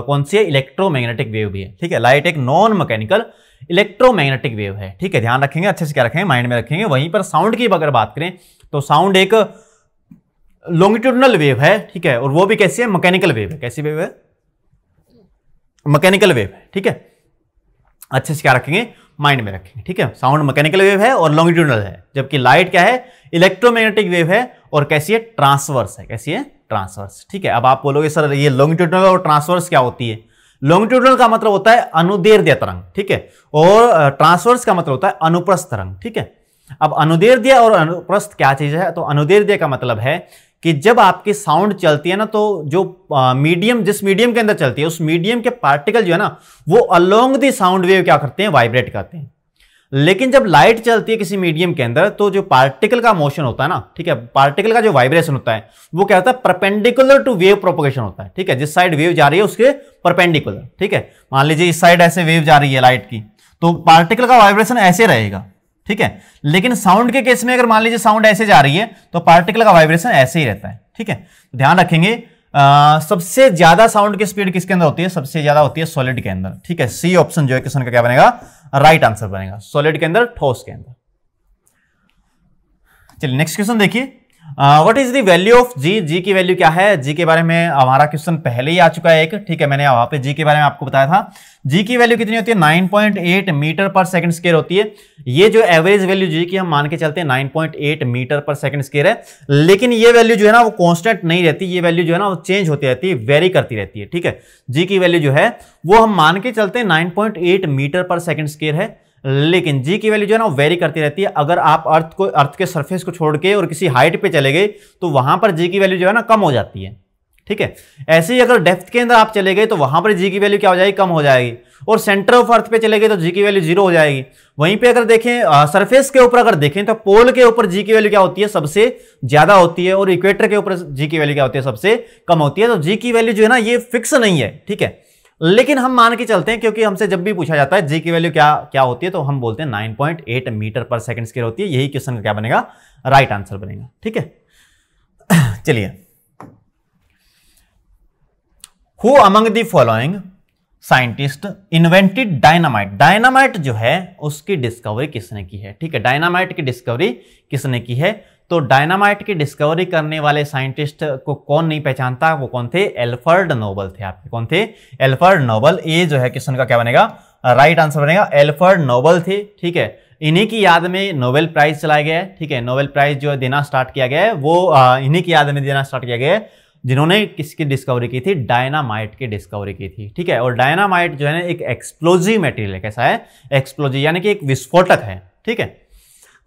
कौन सी है इलेक्ट्रोमैग्नेटिक वेव भी है ठीक है लाइट एक नॉन मैकेनिकल इलेक्ट्रोमैग्नेटिक वेव है ठीक है ध्यान रखेंगे अच्छे से क्या रखेंगे माइंड में रखेंगे वहीं पर साउंड की अगर बात करें तो साउंड एक लॉन्गिट्यूडनल वेव है ठीक है और वो भी कैसी है मैकेनिकल वेव है कैसी वेव है मैकेनिकल वेव है ठीक है अच्छे से क्या रखेंगे माइंड में रखेंगे ठीक है साउंड मैकेनिकल वेव है और लॉन्गिट्यूडल है जबकि लाइट क्या है इलेक्ट्रोमैग्नेटिक वेव है और कैसी है ट्रांसवर्स है कैसी है ट्रांसवर्स ठीक है अब आप बोलोगे सर ये लॉन्गिट्यूडल और ट्रांसवर्स क्या होती है लॉन्गिट्यूडल का मतलब होता है अनुदेर्य तरंग ठीक है और ट्रांसवर्स का मतलब होता है अनुप्रस्थ तरंग ठीक है अब अनुदेर्य और अनुप्रस्थ क्या चीज है तो अनुदेर्य का मतलब है कि जब आपकी साउंड चलती है ना तो जो मीडियम जिस मीडियम के अंदर चलती है उस मीडियम के पार्टिकल जो है ना वो अलोंग दी साउंड वेव क्या करते हैं वाइब्रेट करते हैं लेकिन जब लाइट चलती है किसी मीडियम के अंदर तो जो पार्टिकल का मोशन होता है ना ठीक है पार्टिकल का जो वाइब्रेशन होता है वो क्या होता है परपेंडिकुलर टू वेव प्रोपोगेशन होता है ठीक है जिस साइड वेव जा रही है उसके परपेंडिकुलर ठीक है मान लीजिए इस साइड ऐसे वेव जा रही है लाइट की तो पार्टिकल का वाइब्रेशन ऐसे रहेगा ठीक है लेकिन साउंड के केस में अगर मान लीजिए साउंड ऐसे जा रही है तो पार्टिकल का वाइब्रेशन ऐसे ही रहता है ठीक है ध्यान रखेंगे आ, सबसे ज्यादा साउंड की स्पीड किसके अंदर होती है सबसे ज्यादा होती है सॉलिड के अंदर ठीक है सी ऑप्शन जो है क्वेश्चन का क्या बनेगा राइट आंसर बनेगा सॉलिड के अंदर ठोस के अंदर चलिए नेक्स्ट क्वेश्चन देखिए what is the value of जी जी की वैल्यू क्या है जी के बारे में हमारा क्वेश्चन पहले ही आ चुका है एक ठीक है मैंने वहां पे जी के बारे में आपको बताया था जी की वैल्यू कितनी होती है 9.8 मीटर पर सेकंड स्केयर होती है ये जो एवरेज वैल्यू जी की हम मान के चलते हैं 9.8 मीटर पर सेकंड स्केयर है लेकिन ये वैल्यू जो है ना वो कॉन्स्टेंट नहीं रहती ये वैल्यू जो है ना वो चेंज होती रहती है वेरी करती रहती है ठीक है जी की वैल्यू जो है वो हम मान के चलते point eight metre per second square है लेकिन जी की वैल्यू जो है ना वेरी करती रहती है अगर आप अर्थ को अर्थ के सरफेस को छोड़ के और किसी हाइट पे चले गए तो वहां पर जी की वैल्यू जो है ना कम हो जाती है ठीक है ऐसे ही अगर डेप्थ के अंदर आप चले गए तो वहां पर जी की वैल्यू क्या हो जाएगी कम हो जाएगी और सेंटर ऑफ अर्थ पे चले गए तो जी की वैल्यू जीरो हो जाएगी वहीं पे अगर देखें सर्फेस सरफेस के ऊपर अगर देखें तो पोल के ऊपर जी की वैल्यू क्या होती है सबसे ज्यादा होती है और इक्वेटर के ऊपर जी की वैल्यू क्या होती है सबसे कम होती है तो जी की वैल्यू जो है ना ये फिक्स नहीं है ठीक है लेकिन हम मान के चलते हैं क्योंकि हमसे जब भी पूछा जाता है जी की वैल्यू क्या क्या होती है तो हम बोलते हैं nine point eight metre per second square होती है यही क्वेश्चन का क्या बनेगा राइट आंसर बनेगा ठीक है चलिए who among the following scientist invented dynamite dynamite जो है उसकी डिस्कवरी किसने की है ठीक है डायनामाइट की डिस्कवरी किसने की है तो डायनामाइट की डिस्कवरी करने वाले साइंटिस्ट को कौन नहीं पहचानता वो कौन थे एल्फर्ड नोबल थे आपके कौन थे एल्फर्ड नोबल ये जो है क्वेश्चन का क्या बनेगा राइट आंसर बनेगा एल्फर्ड नोबल थे ठीक है इन्हीं की याद में नोबेल प्राइज चलाया गया है ठीक है नोबेल प्राइज जो देना स्टार्ट किया गया है वो इन्हीं की याद में देना स्टार्ट किया गया है जिन्होंने किसकी डिस्कवरी की थी डायनामाइट की डिस्कवरी की थी ठीक है और डायनामाइट जो है ना एक एक्सप्लोजिव मटेरियल है कैसा है एक्सप्लोजिव यानी कि एक विस्फोटक है ठीक है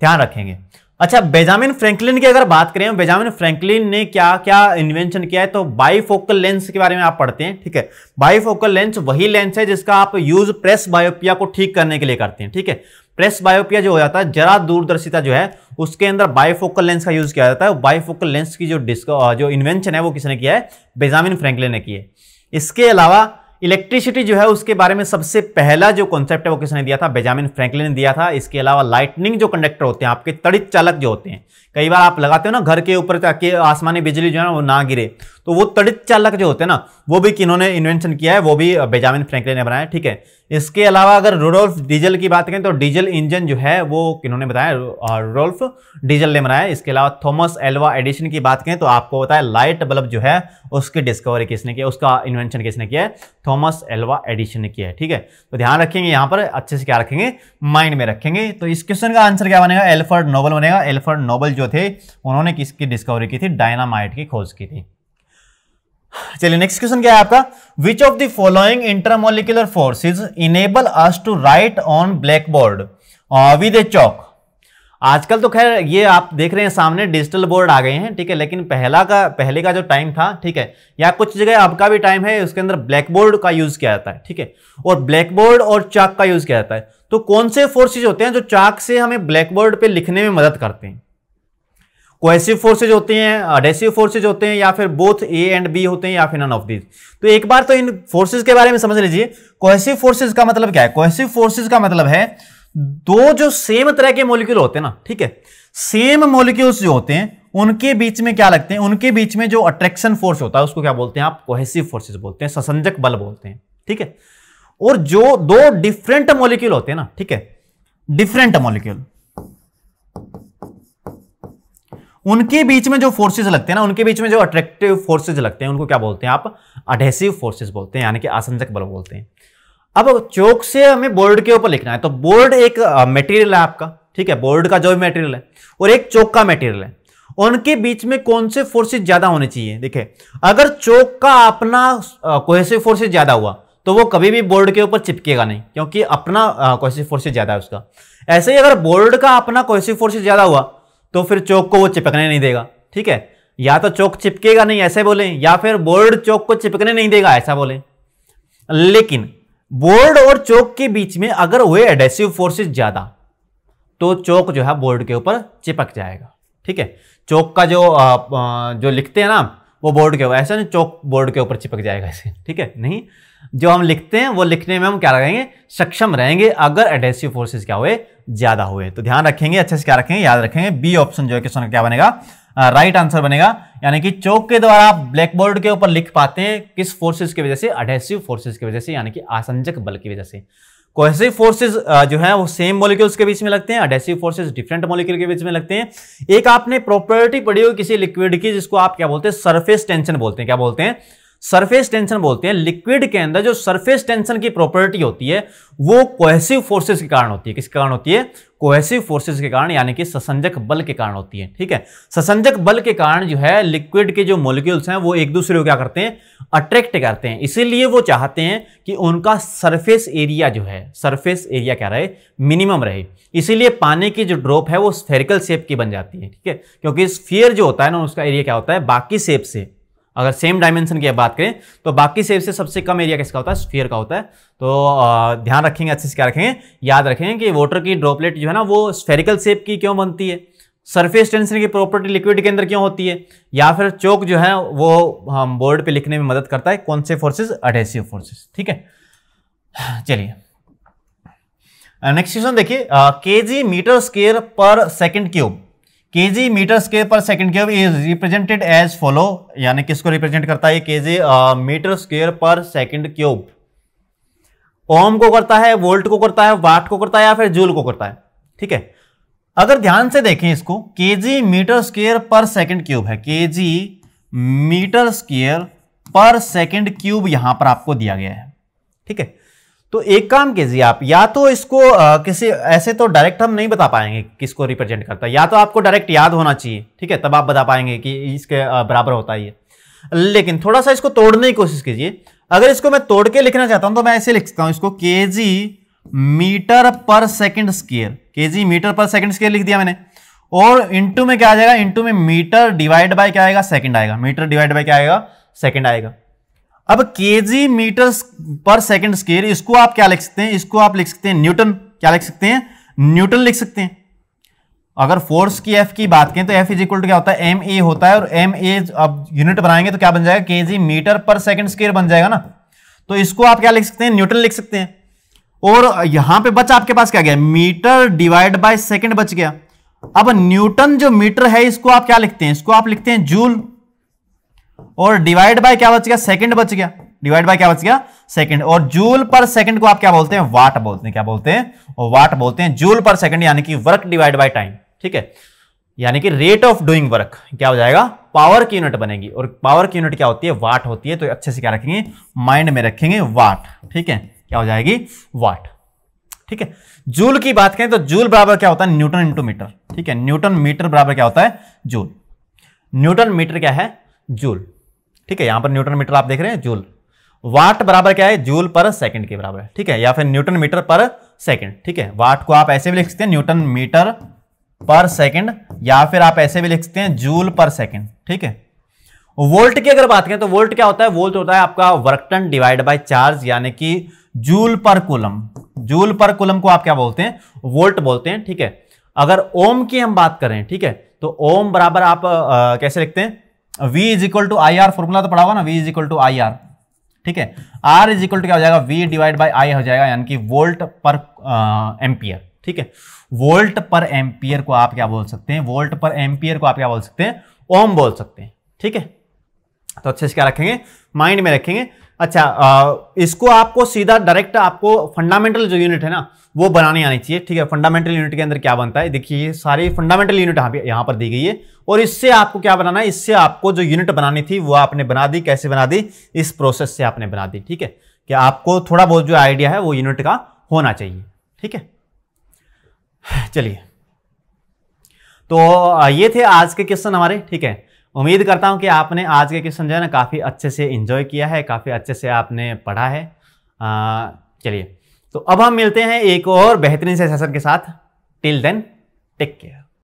ध्यान रखेंगे अच्छा बेजामिन फ्रैंकलिन की अगर बात करें बेजामिन फ्रैंकलिन ने क्या क्या इन्वेंशन किया है तो बाईफोकल लेंस के बारे में आप पढ़ते हैं ठीक है बाईफोकल लेंस वही लेंस है जिसका आप यूज प्रेस बायोपिया को ठीक करने के लिए करते हैं ठीक है प्रेस बायोपिया जो हो जाता है जरा दूरदर्शिता जो है उसके अंदर बायोफोकल लेंस का यूज किया जाता है बायोफोकल लेंस की जो डिस्क जो इन्वेंशन है वो किसने किया है बेजामिन फ्रेंकलिन ने किया है इसके अलावा इलेक्ट्रिसिटी जो है उसके बारे में सबसे पहला जो कॉन्सेप्ट है वो किसने दिया था बेजामिन फ्रैंकलिन ने दिया था इसके अलावा लाइटनिंग जो कंडक्टर होते हैं आपके तड़ित चालक जो होते हैं कई बार आप लगाते हो ना घर के ऊपर ताकि आसमानी बिजली जो है ना वो ना गिरे तो वो तड़ित चालक जो होते हैं ना वो भी किन्होंने इन्वेंशन किया है वो भी बेजामिन फ्रैंकलिन ने बनाया ठीक है इसके अलावा अगर रोडोल्फ डीजल की बात करें तो डीजल इंजन जो है वो किन्होंने बताया रोडोल्फ डीजल ने बनाया इसके अलावा थॉमस एल्वा एडिशन की बात करें तो आपको बताया लाइट बल्ब जो है उसकी डिस्कवरी किसने किया उसका इन्वेंशन किसने किया है थॉमस एल्वा एडिशन ने किया है ठीक है तो ध्यान रखेंगे यहाँ पर अच्छे से क्या रखेंगे माइंड में रखेंगे तो इस क्वेश्चन का आंसर क्या बनेगा एल्फर्ड नोबल बनेगा एल्फर्ड नोबल जो थे उन्होंने किसकी डिस्कवरी की थी डायनामाइट की खोज की थी चलिए नेक्स्ट क्वेश्चन क्या है आपका which of the following intermolecular forces enable us to write on blackboard with a chalk आजकल तो खैर ये आप देख रहे हैं सामने डिजिटल बोर्ड आ गए हैं ठीक है लेकिन पहला का पहले का जो टाइम था ठीक है या कुछ जगह अब का भी टाइम है उसके अंदर ब्लैक बोर्ड का यूज़ किया जाता है ठीक है और ब्लैक बोर्ड और चाक का यूज़ किया जाता है तो कौन से फोर्सेज होते हैं जो चाक से हमें ब्लैक बोर्ड पर लिखने में मदद करते हैं कोहेसिव फोर्सेज होते हैं अडेसिव फोर्सेज होते हैं या फिर बोथ ए एंड बी होते हैं या फिर नन ऑफ दीज तो एक बार तो इन फोर्सेज के बारे में समझ लीजिए कोहेसिव फोर्सेज का मतलब क्या है कोहेसिव फोर्सेज का मतलब है दो जो सेम तरह के मोलिक्यूल होते हैं ना ठीक है सेम मोलिक्यूल्स जो होते हैं उनके बीच में क्या लगते हैं उनके बीच में जो अट्रैक्शन फोर्स होता है उसको क्या बोलते हैं आप कोहेसिव फोर्सेज बोलते हैं ससंजक बल बोलते हैं ठीक है और जो दो डिफरेंट मोलिक्यूल होते हैं ना ठीक है डिफरेंट मोलिक्यूल उनके बीच में जो फोर्सेज लगते हैं ना उनके बीच में जो अट्रैक्टिव फोर्सेज लगते हैं उनको क्या बोलते हैं आप अडेसिव फोर्सेज बोलते हैं यानी कि आसंजक बल बोलते हैं अब चौक से हमें बोर्ड के ऊपर लिखना है तो बोर्ड एक मटेरियल है आपका ठीक है बोर्ड का जो भी मटेरियल है और एक चौक का मटेरियल है उनके बीच में कौन से फोर्सेज ज्यादा होने चाहिए देखे अगर चौक का अपना कोहेसिव फोर्सेज ज्यादा हुआ तो वो कभी भी बोर्ड के ऊपर चिपकेगा नहीं क्योंकि अपना कोहेसिव फोर्सेज ज्यादा है उसका ऐसे ही अगर बोर्ड का अपना कोहेसिव फोर्सेज ज्यादा हुआ तो फिर चौक को वो चिपकने नहीं देगा ठीक है या तो चौक चिपकेगा नहीं ऐसे बोलें या फिर बोर्ड चौक को चिपकने नहीं देगा ऐसा बोलें लेकिन बोर्ड और चौक के बीच में अगर हुए एडेसिव फोर्सेस ज़्यादा तो चौक जो है बोर्ड के ऊपर चिपक जाएगा ठीक है चौक का जो आ, जो लिखते हैं ना वो बोर्ड के ऊपर ऐसा नहीं चौक बोर्ड के ऊपर चिपक जाएगा ऐसे ठीक है नहीं जो हम लिखते हैं वो लिखने में हम क्या रहेंगे सक्षम रहेंगे अगर एडेसिव फोर्सेस क्या हुए ज़्यादा हुए तो ध्यान रखेंगे अच्छे से क्या रखेंगे याद रखेंगे बी ऑप्शन जो है क्वेश्चन क्या बनेगा राइट आंसर बनेगा यानी कि चौक के द्वारा आप ब्लैक बोर्ड के ऊपर लिख पाते हैं किस फोर्सेज की वजह से अडेसिव फोर्सेज की वजह से यानी कि आसंजक बल की वजह से कोहेसिव फोर्सेज जो है वो सेम मॉलिक्यूल्स के बीच में लगते हैं अडेसिव फोर्सेज डिफरेंट मॉलिक्यूल के बीच में लगते हैं एक आपने प्रॉपर्टी पढ़ी हो किसी लिक्विड की जिसको आप क्या बोलते हैं सरफेस टेंशन बोलते हैं क्या बोलते हैं सरफेस टेंशन बोलते हैं लिक्विड के अंदर जो सरफेस टेंशन की प्रॉपर्टी होती है वो कोहेसिव फोर्सेस के कारण होती है किसके कारण होती है कोहेसिव फोर्सेस के कारण यानी कि ससंजक बल के कारण होती है ठीक है ससंजक बल के कारण जो है लिक्विड के जो मोलिक्यूल्स हैं वो एक दूसरे को क्या करते हैं अट्रैक्ट करते हैं इसीलिए वो चाहते हैं कि उनका सरफेस एरिया जो है सरफेस एरिया क्या रहे मिनिमम रहे इसीलिए पानी की जो ड्रॉप है वो स्फेरिकल शेप की बन जाती है ठीक है क्योंकि स्फीयर जो होता है ना उसका एरिया क्या होता है बाकी शेप से अगर सेम डायमेंशन की बात करें तो बाकी सेब से सबसे कम एरिया किसका होता है स्फीयर का होता है तो ध्यान रखेंगे अच्छे से क्या रखेंगे याद रखेंगे कि वाटर की ड्रॉपलेट जो है ना वो स्फेरिकल शेप की क्यों बनती है सरफेस टेंशन की प्रॉपर्टी लिक्विड के अंदर क्यों होती है या फिर चौक जो है वो हम बोर्ड पे लिखने में मदद करता है कौन से फोर्सेस अडेसिव फोर्सेस ठीक है चलिए नेक्स्ट क्वेश्चन देखिए k g metre square per second cube k g metre scale per second cube is represented as follow यानी किसको रिप्रेजेंट करता है k g metre square per second cube ohm को करता है वोल्ट को करता है वाट को करता है या फिर जूल को करता है ठीक है अगर ध्यान से देखें इसको k g metre square per second cube है k g metre square per second cube यहां पर आपको दिया गया है ठीक है तो एक काम कीजिए आप या तो इसको आ, किसी ऐसे तो डायरेक्ट हम नहीं बता पाएंगे किसको रिप्रेजेंट करता है या तो आपको डायरेक्ट याद होना चाहिए ठीक है तब आप बता पाएंगे कि इसके बराबर होता ही है लेकिन थोड़ा सा इसको तोड़ने की कोशिश कीजिए अगर इसको मैं तोड़ के लिखना चाहता हूं तो मैं ऐसे लिखता हूं इसको k g metre per second square k g metre per second square लिख दिया मैंने और इंटू में क्या आ जाएगा इंटू में मीटर डिवाइड बाय क्या आएगा सेकेंड आएगा मीटर डिवाइड बाय क्या आएगा सेकेंड आएगा अब के मीटर पर सेकंड स्केयर इसको आप क्या लिख सकते हैं इसको आप लिख सकते हैं न्यूटन क्या लिख सकते हैं न्यूटन लिख सकते हैं अगर फोर्स की एफ की बात करें तो एफ इज इक्वल टू क्या होता है एम ए होता है और एम ए अब यूनिट बनाएंगे तो क्या बन जाएगा k g metre per second square बन जाएगा ना तो इसको आप क्या लिख सकते हैं न्यूटन लिख सकते हैं और यहां पे बच आपके पास क्या गया मीटर डिवाइड बाय सेकंड बच गया अब न्यूटन जो मीटर है इसको आप क्या लिखते हैं इसको आप लिखते हैं जूल और डिवाइड बाय क्या बच गया सेकंड बच गया डिवाइड बाय क्या बच गया सेकंड और जूल पर सेकंड को आप क्या बोलते हैं वाट बोलते हैं क्या बोलते हैं और वाट बोलते हैं जूल पर सेकंड यानी कि वर्क डिवाइड बाय टाइम ठीक है यानी कि रेट ऑफ डूइंग वर्क क्या हो जाएगा पावर की यूनिट बनेगी और पावर की यूनिट क्या होती है वाट होती है तो अच्छे से क्या रखेंगे माइंड में रखेंगे वाट ठीक है क्या हो जाएगी वाट ठीक है जूल की बात करें तो जूल बराबर क्या होता है न्यूटन इंटू मीटर ठीक है न्यूटन मीटर बराबर क्या होता है जूल न्यूटन मीटर क्या है जूल ठीक है यहां पर न्यूटन मीटर आप देख रहे हैं जूल वाट बराबर क्या है जूल पर सेकंड के बराबर है ठीक है या फिर न्यूटन मीटर पर सेकंड ठीक है वाट को आप ऐसे भी लिख सकते हैं न्यूटन मीटर पर सेकंड या फिर आप ऐसे भी लिख सकते हैं जूल पर सेकंड ठीक है वोल्ट की अगर बात करें तो वोल्ट क्या होता है वोल्ट होता है आपका वर्कटन डिवाइड बाय चार्ज यानी कि joule per coulomb joule per coulomb को आप क्या बोलते हैं वोल्ट बोलते हैं ठीक है अगर ओम की हम बात करें ठीक है तो ओम बराबर आप आ, कैसे लिखते हैं V is equal to I R formula तो पढ़ा होगा ना V is equal to I R ठीक है आर इज इक्वल टू क्या हो जाएगा वी डिवाइड बाई आई हो जाएगा यानी कि वोल्ट पर एम्पियर ठीक है वोल्ट पर एम्पियर को आप क्या बोल सकते हैं वोल्ट पर एम्पियर को आप क्या बोल सकते हैं ओम बोल सकते हैं ठीक है तो अच्छे से क्या रखेंगे माइंड में रखेंगे अच्छा आ, इसको आपको सीधा डायरेक्ट आपको फंडामेंटल जो यूनिट है ना वो बनाने आनी चाहिए ठीक है फंडामेंटल यूनिट के अंदर क्या बनता है देखिए सारी फंडामेंटल यूनिट यहाँ पर दी गई है और इससे आपको क्या बनाना है इससे आपको जो यूनिट बनानी थी वो आपने बना दी कैसे बना दी इस प्रोसेस से आपने बना दी ठीक है कि आपको थोड़ा बहुत जो आइडिया है वो यूनिट का होना चाहिए ठीक है चलिए तो ये थे आज के क्वेश्चन हमारे ठीक है उम्मीद करता हूँ कि आपने आज के क्वेश्चन जो है ना काफ़ी अच्छे से इन्जॉय किया है काफ़ी अच्छे से आपने पढ़ा है चलिए तो अब हम मिलते हैं एक और बेहतरीन से सेशन के साथ टिल देन टेक केयर